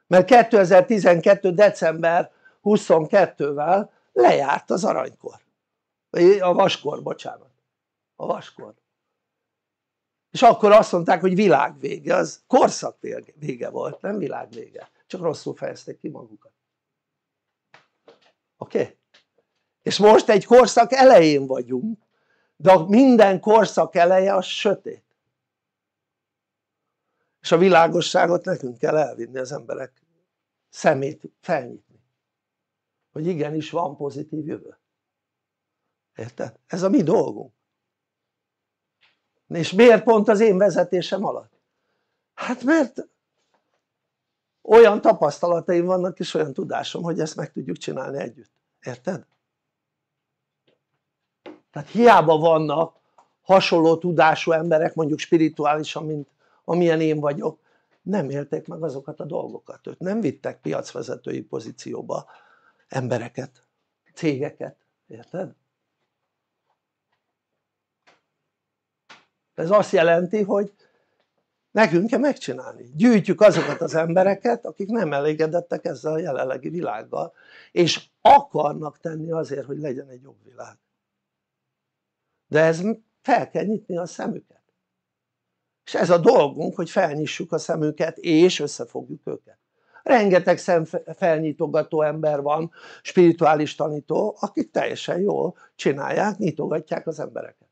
mert 2012. december 22-vel lejárt az aranykor vagy a vaskor, bocsánat a vaskor és akkor azt mondták hogy világvége, az korszak vége volt, nem világvége csak rosszul fejezték ki magukat oké? Okay? és most egy korszak elején vagyunk de minden korszak eleje a sötét és a világosságot nekünk kell elvinni az emberek szemét felnyitni hogy igenis van pozitív jövő érted? ez a mi dolgunk és miért pont az én vezetésem alatt? hát mert olyan tapasztalataim vannak és olyan tudásom hogy ezt meg tudjuk csinálni együtt, érted? Tehát hiába vannak hasonló tudású emberek mondjuk spirituálisan, mint amilyen én vagyok, nem élték meg azokat a dolgokat, őt nem vittek piacvezetői pozícióba embereket, cégeket, érted? ez azt jelenti hogy nekünk kell megcsinálni, gyűjtjük azokat az embereket akik nem elégedettek ezzel a jelenlegi világgal és akarnak tenni azért hogy legyen egy jobb világ de ez fel kell nyitni a szemüket és ez a dolgunk hogy felnyissuk a szemüket és összefogjuk őket rengeteg szemfelnyitogató ember van spirituális tanító akik teljesen jól csinálják, nyitogatják az embereket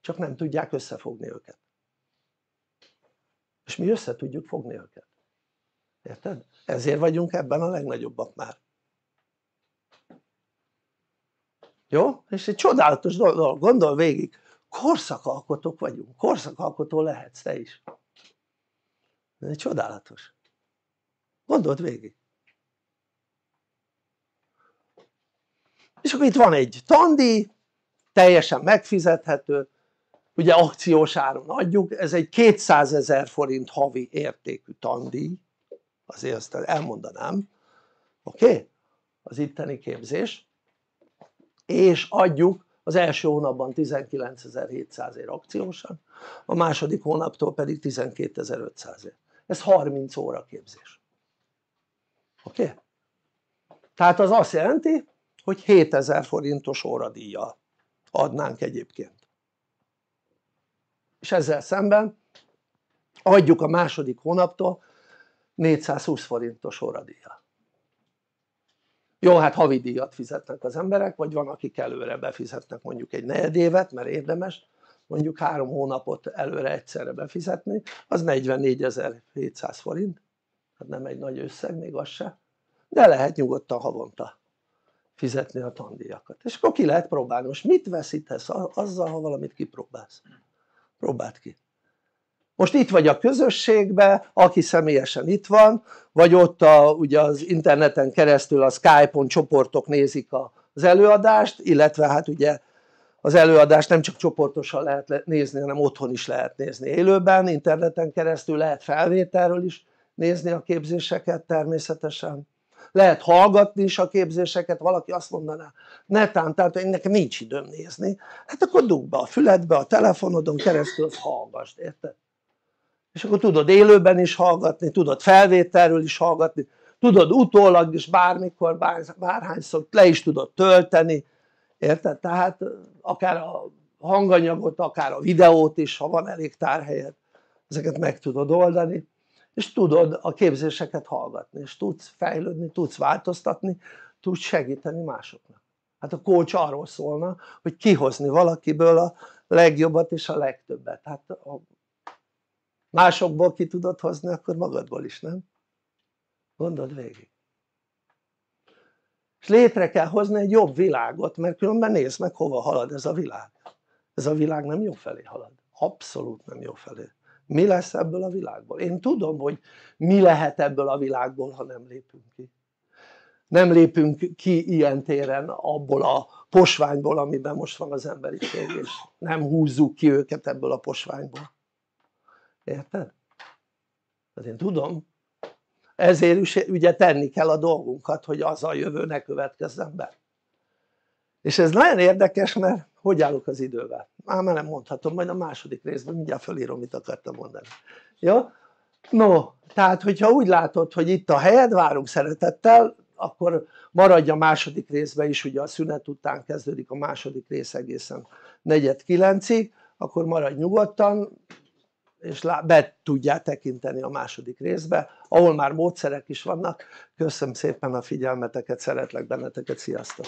csak nem tudják összefogni őket és mi össze tudjuk fogni őket érted? ezért vagyunk ebben a legnagyobbak már Jó? És egy csodálatos dolog, gondol végig, korszakalkotók vagyunk, korszakalkotó lehetsz te is. Ez egy csodálatos. Gondold végig. És akkor itt van egy tandi teljesen megfizethető, ugye akciós áron adjuk, ez egy 200 ezer forint havi értékű tandi. azért azt elmondanám, oké? Okay? Az itteni képzés és adjuk az első hónapban 19.700-ért akciósan, a második hónaptól pedig 12.500-ért. Ez 30 óra képzés. Oké? Okay? Tehát az azt jelenti, hogy 7000 forintos óradíjjal adnánk egyébként. És ezzel szemben adjuk a második hónaptól 420 forintos óradíjjal jó hát havidíjat fizetnek az emberek vagy van akik előre befizetnek mondjuk egy évet, mert érdemes mondjuk három hónapot előre egyszerre befizetni az 44.700 forint hát nem egy nagy összeg még az se de lehet nyugodtan havonta fizetni a tandíjakat és akkor ki lehet próbálni most mit veszítesz azzal ha valamit kipróbálsz próbáld ki most itt vagy a közösségbe, aki személyesen itt van, vagy ott a, ugye az interneten keresztül a Skype-on csoportok nézik az előadást, illetve hát ugye az előadást nem csak csoportosan lehet nézni, hanem otthon is lehet nézni élőben, interneten keresztül lehet felvételről is nézni a képzéseket természetesen. Lehet hallgatni is a képzéseket, valaki azt mondaná, netán, tehát én nekem nincs időm nézni, hát akkor dugd be a füledbe, a telefonodon keresztül, azt hallgass, érted? és akkor tudod élőben is hallgatni, tudod felvételről is hallgatni, tudod utólag is bármikor, bár, bárhányszor le is tudod tölteni, érted? Tehát akár a hanganyagot, akár a videót is, ha van elég tárhelyed, ezeket meg tudod oldani, és tudod a képzéseket hallgatni, és tudsz fejlődni, tudsz változtatni, tudsz segíteni másoknak. Hát a kócs arról szólna, hogy kihozni valakiből a legjobbat és a legtöbbet. Hát a másokból ki tudod hozni akkor magadból is nem? gondold végig és létre kell hozni egy jobb világot mert különben nézd meg hova halad ez a világ ez a világ nem jó felé halad abszolút nem jó felé mi lesz ebből a világból? én tudom hogy mi lehet ebből a világból ha nem lépünk ki nem lépünk ki ilyen téren abból a posványból amiben most van az emberiség és nem húzzuk ki őket ebből a posványból érted? tehát én tudom ezért is ugye tenni kell a dolgunkat hogy az a jövő ne következzen be és ez nagyon érdekes mert hogy állok az idővel? már már nem mondhatom majd a második részben mindjárt fölírom mit akartam mondani jó? no tehát hogyha úgy látod hogy itt a helyed várunk szeretettel akkor maradj a második részbe is ugye a szünet után kezdődik a második rész egészen negyed kilencig akkor maradj nyugodtan és be tudják tekinteni a második részbe, ahol már módszerek is vannak. Köszönöm szépen a figyelmeteket, szeretlek benneteket, sziasztok!